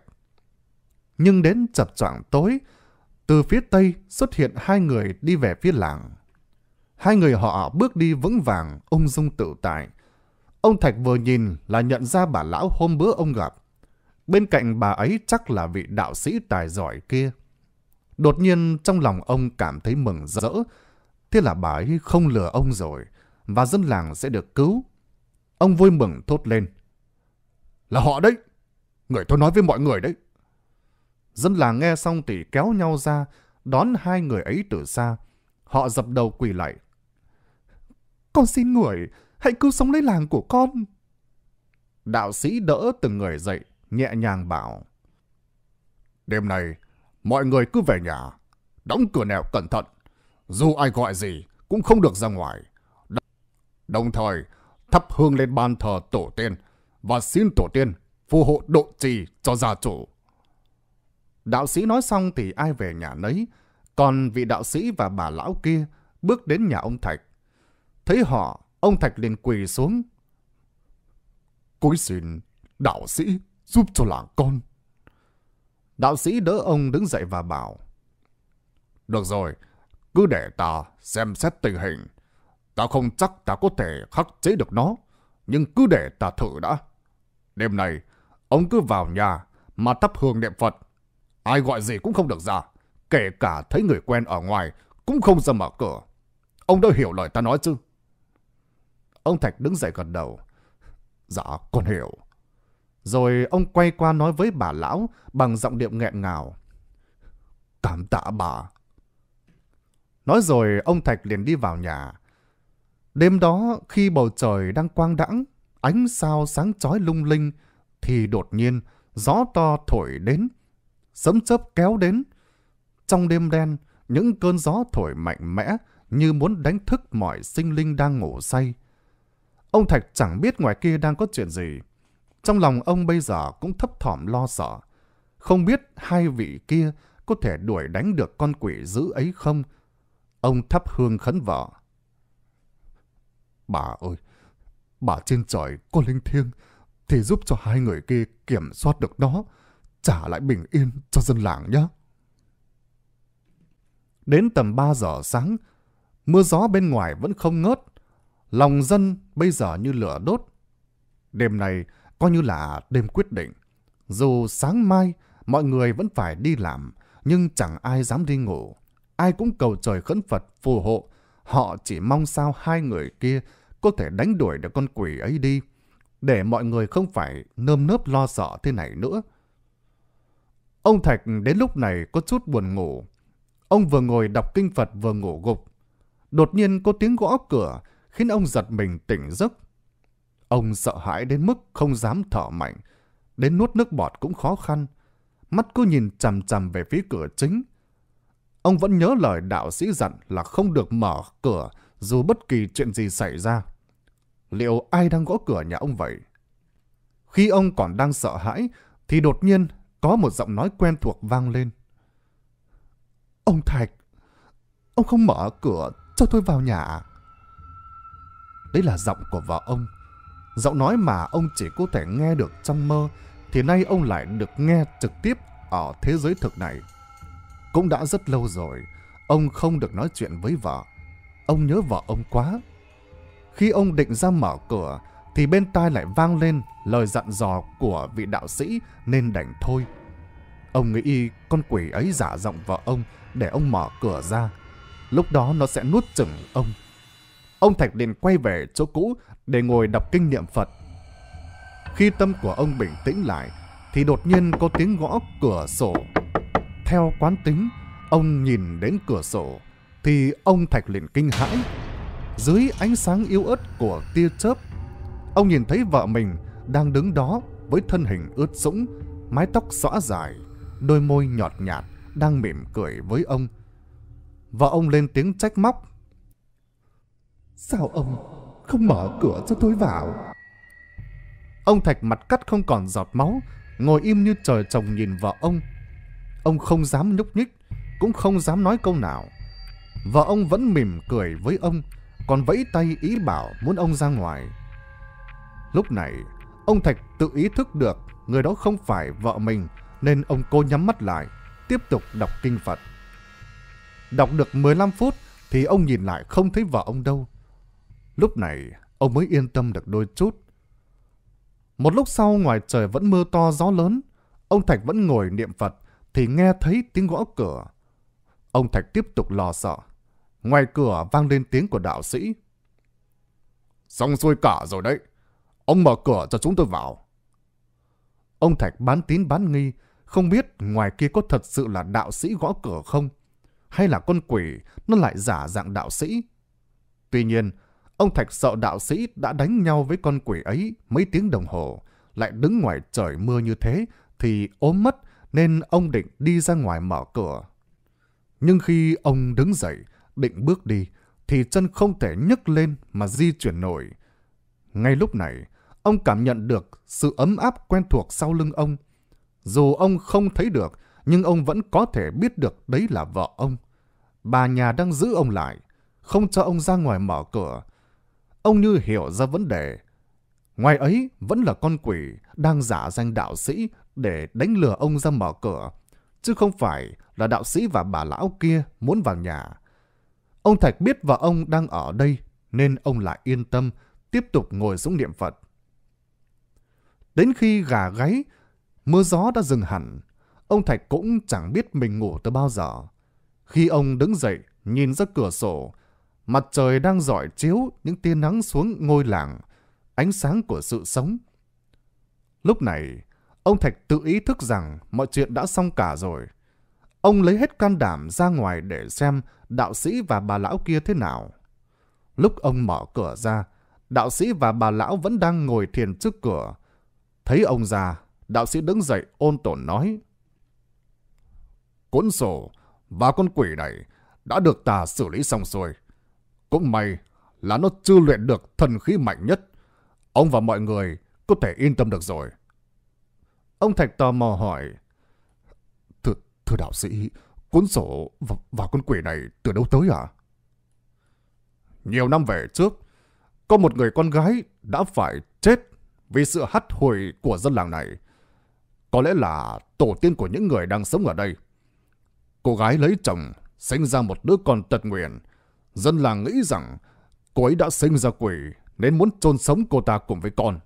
Nhưng đến chập choạng tối, từ phía tây xuất hiện hai người đi về phía làng. Hai người họ bước đi vững vàng, ung dung tự tại. Ông Thạch vừa nhìn là nhận ra bà lão hôm bữa ông gặp. Bên cạnh bà ấy chắc là vị đạo sĩ tài giỏi kia. Đột nhiên trong lòng ông cảm thấy mừng rỡ. Thế là bà ấy không lừa ông rồi và dân làng sẽ được cứu. Ông vui mừng thốt lên. Là họ đấy! Người tôi nói với mọi người đấy. Dân làng nghe xong thì kéo nhau ra, đón hai người ấy từ xa. Họ dập đầu quỳ lại. Con xin người, hãy cứu sống lấy làng của con. Đạo sĩ đỡ từng người dậy, nhẹ nhàng bảo. Đêm này, mọi người cứ về nhà, đóng cửa nẻo cẩn thận. Dù ai gọi gì, cũng không được ra ngoài. Đồng thời, thắp hương lên ban thờ tổ tiên và xin tổ tiên phù hộ độ trì cho gia chủ. Đạo sĩ nói xong thì ai về nhà nấy, còn vị đạo sĩ và bà lão kia bước đến nhà ông Thạch. Thấy họ, ông Thạch liền quỳ xuống. Cúi xin, đạo sĩ giúp cho làng con. Đạo sĩ đỡ ông đứng dậy và bảo. Được rồi, cứ để ta xem xét tình hình. Ta không chắc ta có thể khắc chế được nó, nhưng cứ để ta thử đã. Đêm nay, ông cứ vào nhà mà thắp hương niệm Phật Ai gọi gì cũng không được ra. Kể cả thấy người quen ở ngoài cũng không ra mở cửa. Ông đã hiểu lời ta nói chứ? Ông Thạch đứng dậy gật đầu. Dạ, con hiểu. Rồi ông quay qua nói với bà lão bằng giọng điệu nghẹn ngào. Cảm tạ bà. Nói rồi ông Thạch liền đi vào nhà. Đêm đó khi bầu trời đang quang đãng, ánh sao sáng chói lung linh, thì đột nhiên gió to thổi đến sấm chớp kéo đến. Trong đêm đen, những cơn gió thổi mạnh mẽ như muốn đánh thức mọi sinh linh đang ngủ say. Ông Thạch chẳng biết ngoài kia đang có chuyện gì. Trong lòng ông bây giờ cũng thấp thỏm lo sợ. Không biết hai vị kia có thể đuổi đánh được con quỷ dữ ấy không? Ông thắp hương khấn vợ. Bà ơi, bà trên trời có linh thiêng thì giúp cho hai người kia kiểm soát được nó trả lại bình yên cho dân làng nhé. Đến tầm 3 giờ sáng, mưa gió bên ngoài vẫn không ngớt. Lòng dân bây giờ như lửa đốt. Đêm này coi như là đêm quyết định. Dù sáng mai mọi người vẫn phải đi làm, nhưng chẳng ai dám đi ngủ. Ai cũng cầu trời khấn Phật phù hộ. Họ chỉ mong sao hai người kia có thể đánh đuổi được con quỷ ấy đi, để mọi người không phải nơm nớp lo sợ thế này nữa. Ông Thạch đến lúc này có chút buồn ngủ. Ông vừa ngồi đọc kinh Phật vừa ngủ gục. Đột nhiên có tiếng gõ cửa khiến ông giật mình tỉnh giấc. Ông sợ hãi đến mức không dám thở mạnh. Đến nuốt nước bọt cũng khó khăn. Mắt cứ nhìn chằm chằm về phía cửa chính. Ông vẫn nhớ lời đạo sĩ dặn là không được mở cửa dù bất kỳ chuyện gì xảy ra. Liệu ai đang gõ cửa nhà ông vậy? Khi ông còn đang sợ hãi thì đột nhiên có một giọng nói quen thuộc vang lên. Ông Thạch, ông không mở cửa cho tôi vào nhà à? Đấy là giọng của vợ ông. Giọng nói mà ông chỉ có thể nghe được trong mơ, thì nay ông lại được nghe trực tiếp ở thế giới thực này. Cũng đã rất lâu rồi, ông không được nói chuyện với vợ. Ông nhớ vợ ông quá. Khi ông định ra mở cửa, thì bên tai lại vang lên lời dặn dò của vị đạo sĩ nên đành thôi. Ông nghĩ y con quỷ ấy giả giọng vợ ông để ông mở cửa ra. Lúc đó nó sẽ nuốt chửng ông. Ông Thạch liền quay về chỗ cũ để ngồi đọc kinh niệm Phật. Khi tâm của ông bình tĩnh lại thì đột nhiên có tiếng gõ cửa sổ. Theo quán tính, ông nhìn đến cửa sổ thì ông Thạch liền kinh hãi. Dưới ánh sáng yếu ớt của tia chớp Ông nhìn thấy vợ mình đang đứng đó với thân hình ướt sũng, mái tóc xõa dài, đôi môi nhọt nhạt đang mỉm cười với ông. Vợ ông lên tiếng trách móc. Sao ông không mở cửa cho tôi vào? Ông Thạch mặt cắt không còn giọt máu, ngồi im như trời trồng nhìn vợ ông. Ông không dám nhúc nhích, cũng không dám nói câu nào. Vợ ông vẫn mỉm cười với ông, còn vẫy tay ý bảo muốn ông ra ngoài. Lúc này, ông Thạch tự ý thức được người đó không phải vợ mình nên ông cô nhắm mắt lại, tiếp tục đọc kinh Phật. Đọc được 15 phút thì ông nhìn lại không thấy vợ ông đâu. Lúc này, ông mới yên tâm được đôi chút. Một lúc sau ngoài trời vẫn mưa to gió lớn, ông Thạch vẫn ngồi niệm Phật thì nghe thấy tiếng gõ cửa. Ông Thạch tiếp tục lo sợ. Ngoài cửa vang lên tiếng của đạo sĩ. Xong xuôi cả rồi đấy. Ông mở cửa cho chúng tôi vào. Ông Thạch bán tín bán nghi, không biết ngoài kia có thật sự là đạo sĩ gõ cửa không? Hay là con quỷ nó lại giả dạng đạo sĩ? Tuy nhiên, ông Thạch sợ đạo sĩ đã đánh nhau với con quỷ ấy mấy tiếng đồng hồ, lại đứng ngoài trời mưa như thế thì ốm mất nên ông định đi ra ngoài mở cửa. Nhưng khi ông đứng dậy, định bước đi, thì chân không thể nhấc lên mà di chuyển nổi. Ngay lúc này, Ông cảm nhận được sự ấm áp quen thuộc sau lưng ông. Dù ông không thấy được, nhưng ông vẫn có thể biết được đấy là vợ ông. Bà nhà đang giữ ông lại, không cho ông ra ngoài mở cửa. Ông như hiểu ra vấn đề. Ngoài ấy vẫn là con quỷ đang giả danh đạo sĩ để đánh lừa ông ra mở cửa, chứ không phải là đạo sĩ và bà lão kia muốn vào nhà. Ông Thạch biết vợ ông đang ở đây nên ông lại yên tâm, tiếp tục ngồi xuống niệm Phật. Đến khi gà gáy, mưa gió đã dừng hẳn. Ông Thạch cũng chẳng biết mình ngủ từ bao giờ. Khi ông đứng dậy, nhìn ra cửa sổ, mặt trời đang rọi chiếu những tia nắng xuống ngôi làng, ánh sáng của sự sống. Lúc này, ông Thạch tự ý thức rằng mọi chuyện đã xong cả rồi. Ông lấy hết can đảm ra ngoài để xem đạo sĩ và bà lão kia thế nào. Lúc ông mở cửa ra, đạo sĩ và bà lão vẫn đang ngồi thiền trước cửa, Thấy ông già, đạo sĩ đứng dậy ôn tổn nói. Cuốn sổ và con quỷ này đã được ta xử lý xong rồi. Cũng may là nó chưa luyện được thần khí mạnh nhất. Ông và mọi người có thể yên tâm được rồi. Ông Thạch tò mò hỏi. Thưa, thưa đạo sĩ, cuốn sổ và, và con quỷ này từ đâu tới à? Nhiều năm về trước, có một người con gái đã phải vì sự hắt hồi của dân làng này. Có lẽ là tổ tiên của những người đang sống ở đây. Cô gái lấy chồng, sinh ra một đứa con tật nguyện. Dân làng nghĩ rằng cô ấy đã sinh ra quỷ nên muốn chôn sống cô ta cùng với con.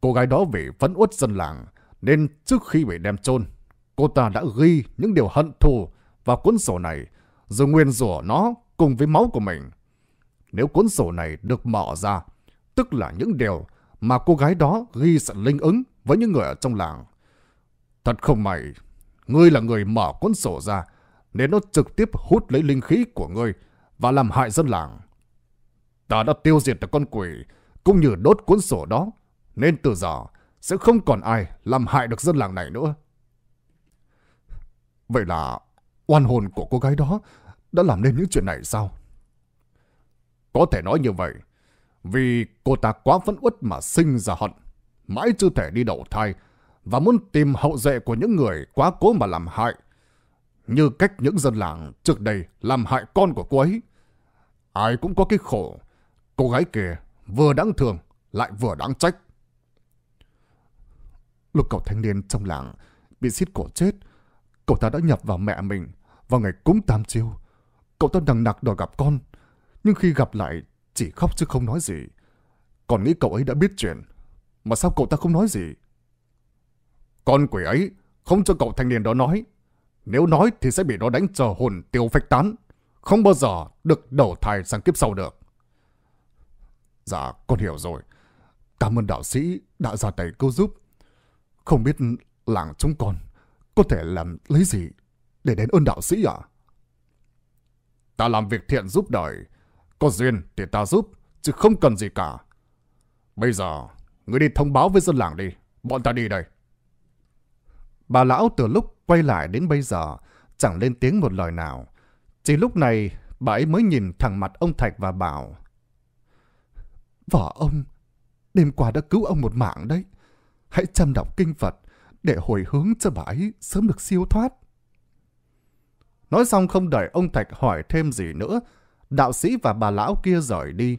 Cô gái đó vì phẫn uất dân làng nên trước khi bị đem chôn, cô ta đã ghi những điều hận thù vào cuốn sổ này rồi nguyên rủa nó cùng với máu của mình. Nếu cuốn sổ này được mở ra, tức là những điều mà cô gái đó ghi sự linh ứng với những người ở trong làng. Thật không may, ngươi là người mở cuốn sổ ra, nên nó trực tiếp hút lấy linh khí của ngươi và làm hại dân làng. Ta đã tiêu diệt được con quỷ, cũng như đốt cuốn sổ đó, nên từ giờ sẽ không còn ai làm hại được dân làng này nữa. Vậy là oan hồn của cô gái đó đã làm nên những chuyện này sao? Có thể nói như vậy, vì cô ta quá phẫn uất mà sinh ra hận, mãi chưa thể đi đầu thai, và muốn tìm hậu duệ của những người quá cố mà làm hại. Như cách những dân làng trước đây làm hại con của cô ấy. Ai cũng có cái khổ, cô gái kia vừa đáng thương lại vừa đáng trách. Lúc cậu thanh niên trong làng bị xít cổ chết, cậu ta đã nhập vào mẹ mình vào ngày cúng tam chiêu. Cậu ta đằng nặc đòi gặp con, nhưng khi gặp lại chỉ khóc chứ không nói gì. Còn nghĩ cậu ấy đã biết chuyện. Mà sao cậu ta không nói gì? Con quỷ ấy không cho cậu thanh niên đó nói. Nếu nói thì sẽ bị nó đánh cho hồn tiêu phách tán. Không bao giờ được đầu thai sang kiếp sau được. Dạ, con hiểu rồi. Cảm ơn đạo sĩ đã ra tay cứu giúp. Không biết làng chúng con có thể làm lấy gì để đến ơn đạo sĩ ạ? À? Ta làm việc thiện giúp đời có duyên thì ta giúp, chứ không cần gì cả. Bây giờ, người đi thông báo với dân làng đi. Bọn ta đi đây. Bà lão từ lúc quay lại đến bây giờ, chẳng lên tiếng một lời nào. Chỉ lúc này, bà ấy mới nhìn thẳng mặt ông Thạch và bảo. Vợ ông, đêm qua đã cứu ông một mạng đấy. Hãy chăm đọc kinh Phật để hồi hướng cho bà ấy sớm được siêu thoát. Nói xong không đợi ông Thạch hỏi thêm gì nữa đạo sĩ và bà lão kia rời đi.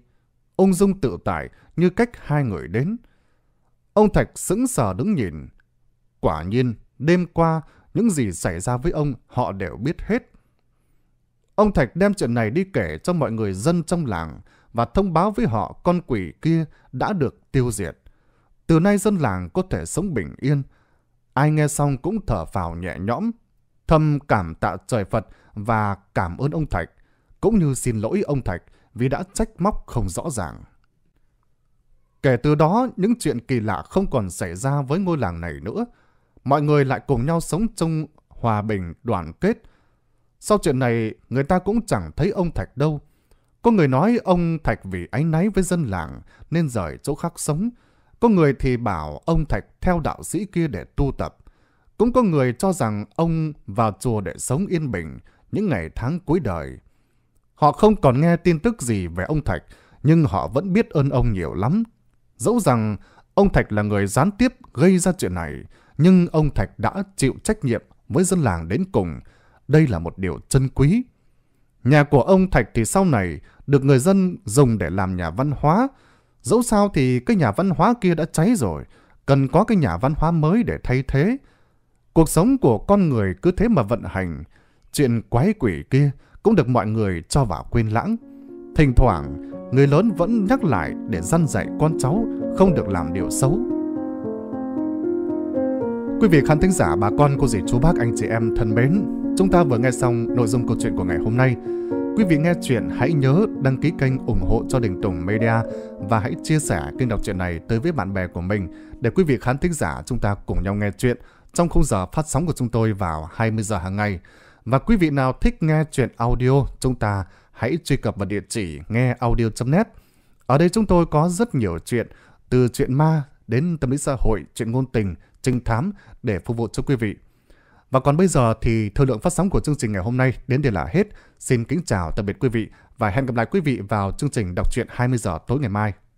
Ông Dung tự tải như cách hai người đến. Ông Thạch sững sờ đứng nhìn. Quả nhiên, đêm qua, những gì xảy ra với ông họ đều biết hết. Ông Thạch đem chuyện này đi kể cho mọi người dân trong làng và thông báo với họ con quỷ kia đã được tiêu diệt. Từ nay dân làng có thể sống bình yên. Ai nghe xong cũng thở phào nhẹ nhõm, thầm cảm tạ trời Phật và cảm ơn ông Thạch cũng như xin lỗi ông Thạch vì đã trách móc không rõ ràng. Kể từ đó, những chuyện kỳ lạ không còn xảy ra với ngôi làng này nữa. Mọi người lại cùng nhau sống trong hòa bình, đoàn kết. Sau chuyện này, người ta cũng chẳng thấy ông Thạch đâu. Có người nói ông Thạch vì ánh náy với dân làng nên rời chỗ khác sống. Có người thì bảo ông Thạch theo đạo sĩ kia để tu tập. Cũng có người cho rằng ông vào chùa để sống yên bình những ngày tháng cuối đời. Họ không còn nghe tin tức gì về ông Thạch, nhưng họ vẫn biết ơn ông nhiều lắm. Dẫu rằng ông Thạch là người gián tiếp gây ra chuyện này, nhưng ông Thạch đã chịu trách nhiệm với dân làng đến cùng. Đây là một điều chân quý. Nhà của ông Thạch thì sau này được người dân dùng để làm nhà văn hóa. Dẫu sao thì cái nhà văn hóa kia đã cháy rồi, cần có cái nhà văn hóa mới để thay thế. Cuộc sống của con người cứ thế mà vận hành. Chuyện quái quỷ kia cũng được mọi người cho vào quên lãng. Thỉnh thoảng, người lớn vẫn nhắc lại để dân dạy con cháu không được làm điều xấu. Quý vị khán thính giả, bà con, cô dì, chú bác, anh chị em thân mến, chúng ta vừa nghe xong nội dung câu chuyện của ngày hôm nay. Quý vị nghe chuyện hãy nhớ đăng ký kênh ủng hộ cho Đình Tùng Media và hãy chia sẻ kênh đọc truyện này tới với bạn bè của mình để quý vị khán thính giả chúng ta cùng nhau nghe chuyện trong khung giờ phát sóng của chúng tôi vào 20 giờ hàng ngày. Và quý vị nào thích nghe chuyện audio, chúng ta hãy truy cập vào địa chỉ ngheaudio.net. Ở đây chúng tôi có rất nhiều chuyện, từ chuyện ma đến tâm lý xã hội, chuyện ngôn tình, trinh thám để phục vụ cho quý vị. Và còn bây giờ thì thời lượng phát sóng của chương trình ngày hôm nay đến đây là hết. Xin kính chào tạm biệt quý vị và hẹn gặp lại quý vị vào chương trình đọc truyện 20 giờ tối ngày mai.